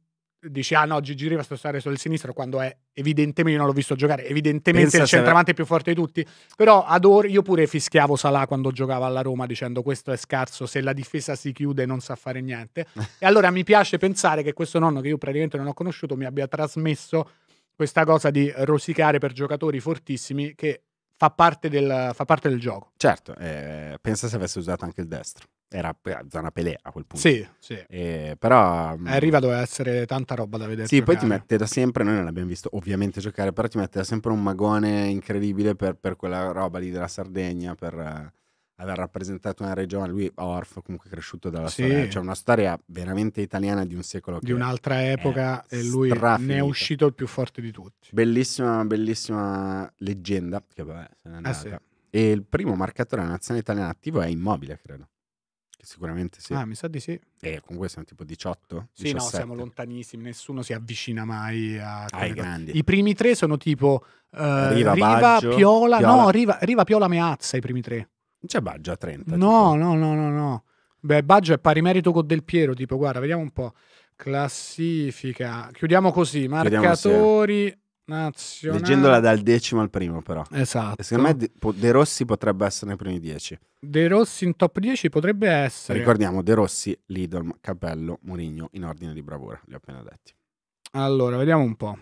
dici ah no Gigi Riva sto stare sul sinistro quando è evidentemente io non l'ho visto giocare evidentemente Pensa il centravanti è più forte di tutti però adoro io pure fischiavo Salà quando giocava alla Roma dicendo questo è scarso se la difesa si chiude non sa fare niente (laughs) e allora mi piace pensare che questo nonno che io praticamente non ho conosciuto mi abbia trasmesso questa cosa di rosicare per giocatori fortissimi che fa parte del, fa parte del gioco certo eh, pensa se avesse usato anche il destro era zona Pelé a quel punto. Sì, sì. E, però... Eh, arriva doveva essere tanta roba da vedere. Sì, giocare. poi ti mette da sempre, noi non l'abbiamo visto ovviamente giocare, però ti mette da sempre un magone incredibile per, per quella roba lì della Sardegna, per uh, aver rappresentato una regione, lui Orf comunque cresciuto dalla sì. storia, cioè una storia veramente italiana di un secolo. Di un'altra epoca e lui strafinita. ne è uscito il più forte di tutti. Bellissima, bellissima leggenda, che vabbè, se n'è andata. Eh sì. E il primo marcatore della nazione italiana attivo è immobile, credo. Sicuramente sì. Ah, mi sa di sì. E comunque siamo tipo 18? Sì, 17. no, siamo lontanissimi, nessuno si avvicina mai a... ai grandi. I primi tre sono tipo eh, Riva, Riva Baggio, Piola, Piola, no, Riva, Riva, Piola, Meazza i primi tre. Non c'è Baggio a 30? No, tipo. no, no, no, no. Beh, Baggio è pari merito con Del Piero, tipo, guarda, vediamo un po'. Classifica. Chiudiamo così, marcatori... Chiudiamo Nazionale. Leggendola dal decimo al primo, però. Esatto. E secondo me De Rossi potrebbe essere nei primi dieci. De Rossi in top 10 potrebbe essere. Ricordiamo De Rossi, Lidl, Capello, Mourinho in ordine di bravura, li ho appena detti. Allora, vediamo un po'.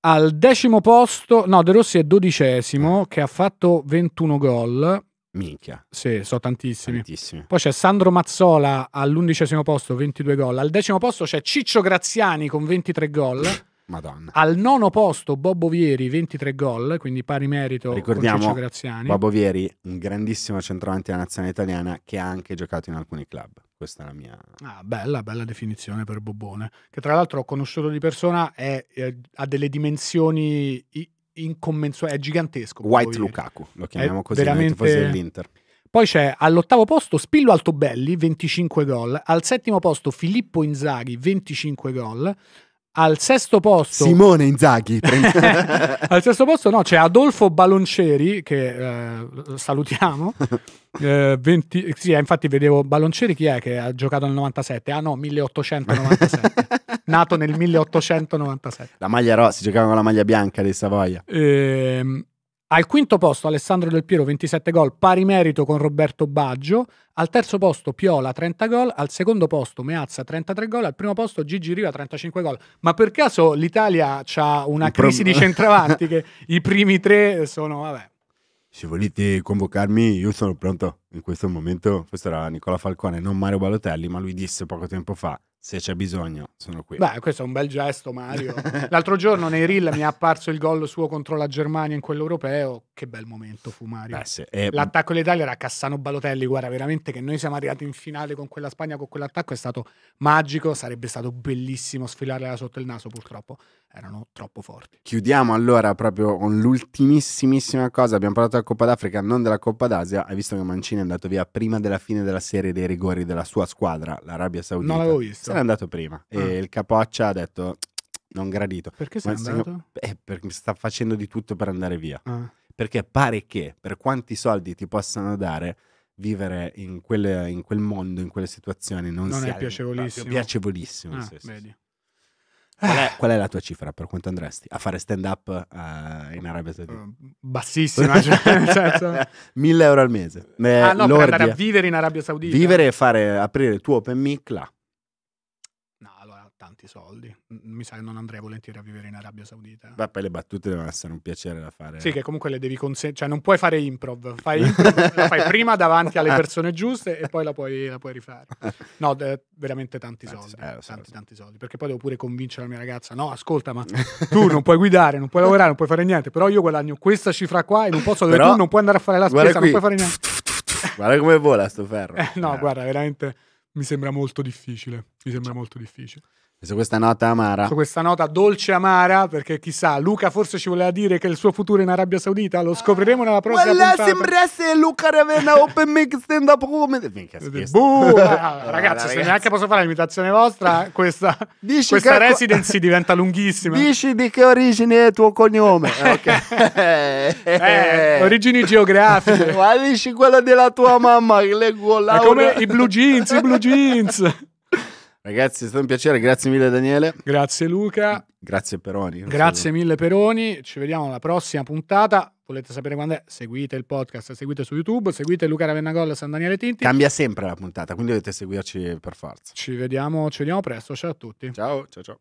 Al decimo posto, no, De Rossi è dodicesimo, eh. che ha fatto 21 gol. Minchia. Sì, so tantissimi. tantissimi. Poi c'è Sandro Mazzola all'undicesimo posto, 22 gol. Al decimo posto c'è Ciccio Graziani con 23 gol. (laughs) Madonna. Al nono posto Bobbo Vieri, 23 gol, quindi pari merito Ricordiamo, con Ciccio Graziani. Bobbo Vieri, un grandissimo centravanti della nazionale italiana che ha anche giocato in alcuni club. Questa è la mia... Ah, bella, bella definizione per Bobbone, che tra l'altro ho conosciuto di persona, è, è, ha delle dimensioni incommensurabili, è gigantesco. Bobbo White Vieri. Lukaku, lo chiamiamo è così veramente... noi dell'Inter. Poi c'è all'ottavo posto Spillo Altobelli, 25 gol. Al settimo posto Filippo Inzaghi, 25 gol. Al sesto posto... Simone Inzaghi. (laughs) al sesto posto no, c'è Adolfo Balonceri, che eh, salutiamo. (laughs) eh, 20... Sì, eh, infatti vedevo Balonceri, chi è che ha giocato nel 97? Ah no, 1897. (laughs) Nato nel 1897. La maglia rossa, si giocava con la maglia bianca di Savoia. Ehm... Al quinto posto Alessandro Del Piero 27 gol, pari merito con Roberto Baggio, al terzo posto Piola 30 gol, al secondo posto Meazza 33 gol, al primo posto Gigi Riva 35 gol. Ma per caso l'Italia ha una crisi di (laughs) centravanti che i primi tre sono, vabbè. Se volete convocarmi io sono pronto in questo momento. Questo era Nicola Falcone, non Mario Balotelli, ma lui disse poco tempo fa se c'è bisogno, sono qui. Beh, questo è un bel gesto, Mario. (laughs) L'altro giorno nei reel mi è apparso il gol suo contro la Germania in quello europeo. Che bel momento fu, Mario. Eh, L'attacco dell'Italia era Cassano Balotelli. Guarda, veramente che noi siamo arrivati in finale con quella Spagna, con quell'attacco è stato magico. Sarebbe stato bellissimo sfilarla sotto il naso, purtroppo. Erano troppo forti. Chiudiamo allora proprio con l'ultimissimissima cosa. Abbiamo parlato della Coppa d'Africa, non della Coppa d'Asia. Hai visto che Mancini è andato via prima della fine della serie dei rigori della sua squadra, l'Arabia Saudita. Non l'avevo visto n'è andato prima ah. e il capoccia ha detto non gradito. Perché sei andato? Eh, perché sta facendo di tutto per andare via. Ah. Perché pare che per quanti soldi ti possano dare vivere in, quelle, in quel mondo, in quelle situazioni non, non è piacevolissimo. piacevolissimo ah, sì, sì. Qual, è, qual, è, la tua cifra per quanto andresti a fare stand up uh, eh, in Arabia Saudita? Eh, bassissima, cioè, senso... 1000 (laughs) euro al mese. Eh, ah, no, per andare a vivere in Arabia Saudita. Vivere e fare, aprire il tuo open mic là tanti soldi. Mi sa che non andrei volentieri a vivere in Arabia Saudita. Beh, poi le battute devono essere un piacere da fare. Sì, che comunque le devi consentire, cioè non puoi fare improv, fai improv (laughs) la fai prima davanti alle persone giuste e poi la puoi, la puoi rifare. No, d- veramente tanti soldi, eh, tanti, tanti, tanti soldi, perché poi devo pure convincere la mia ragazza, no, ascolta, ma tu non puoi guidare, non puoi lavorare, non puoi fare niente, però io guadagno questa cifra qua e un posto dove però, tu non puoi andare a fare la spesa, non puoi fare niente. (laughs) Guarda come vola sto ferro. Eh, no, eh. guarda, veramente mi sembra molto difficile. Mi sembra molto difficile. Su questa nota amara. Su questa nota dolce amara, perché chissà, Luca forse ci voleva dire che il suo futuro in Arabia Saudita lo scopriremo nella prossima Quella puntata. sembra essere Luca Ravenna Open mic Stand Up Comedy. Minchia, (laughs) eh, ragazzi, se neanche posso fare l'imitazione vostra, questa, Dici questa che... residency diventa lunghissima. Dici di che origine è il tuo cognome. (laughs) eh, origini geografiche. Ma dici quella della tua mamma che leggo È come i blue jeans, i blue jeans. (laughs) Ragazzi, è stato un piacere, grazie mille Daniele. Grazie Luca. Grazie Peroni. Grazie so. mille Peroni, ci vediamo alla prossima puntata. Volete sapere quando è? Seguite il podcast, seguite su YouTube, seguite Luca Ravennagol e San Daniele Tinti. Cambia sempre la puntata, quindi dovete seguirci per forza. Ci vediamo, ci vediamo presto, ciao a tutti. Ciao, ciao, ciao.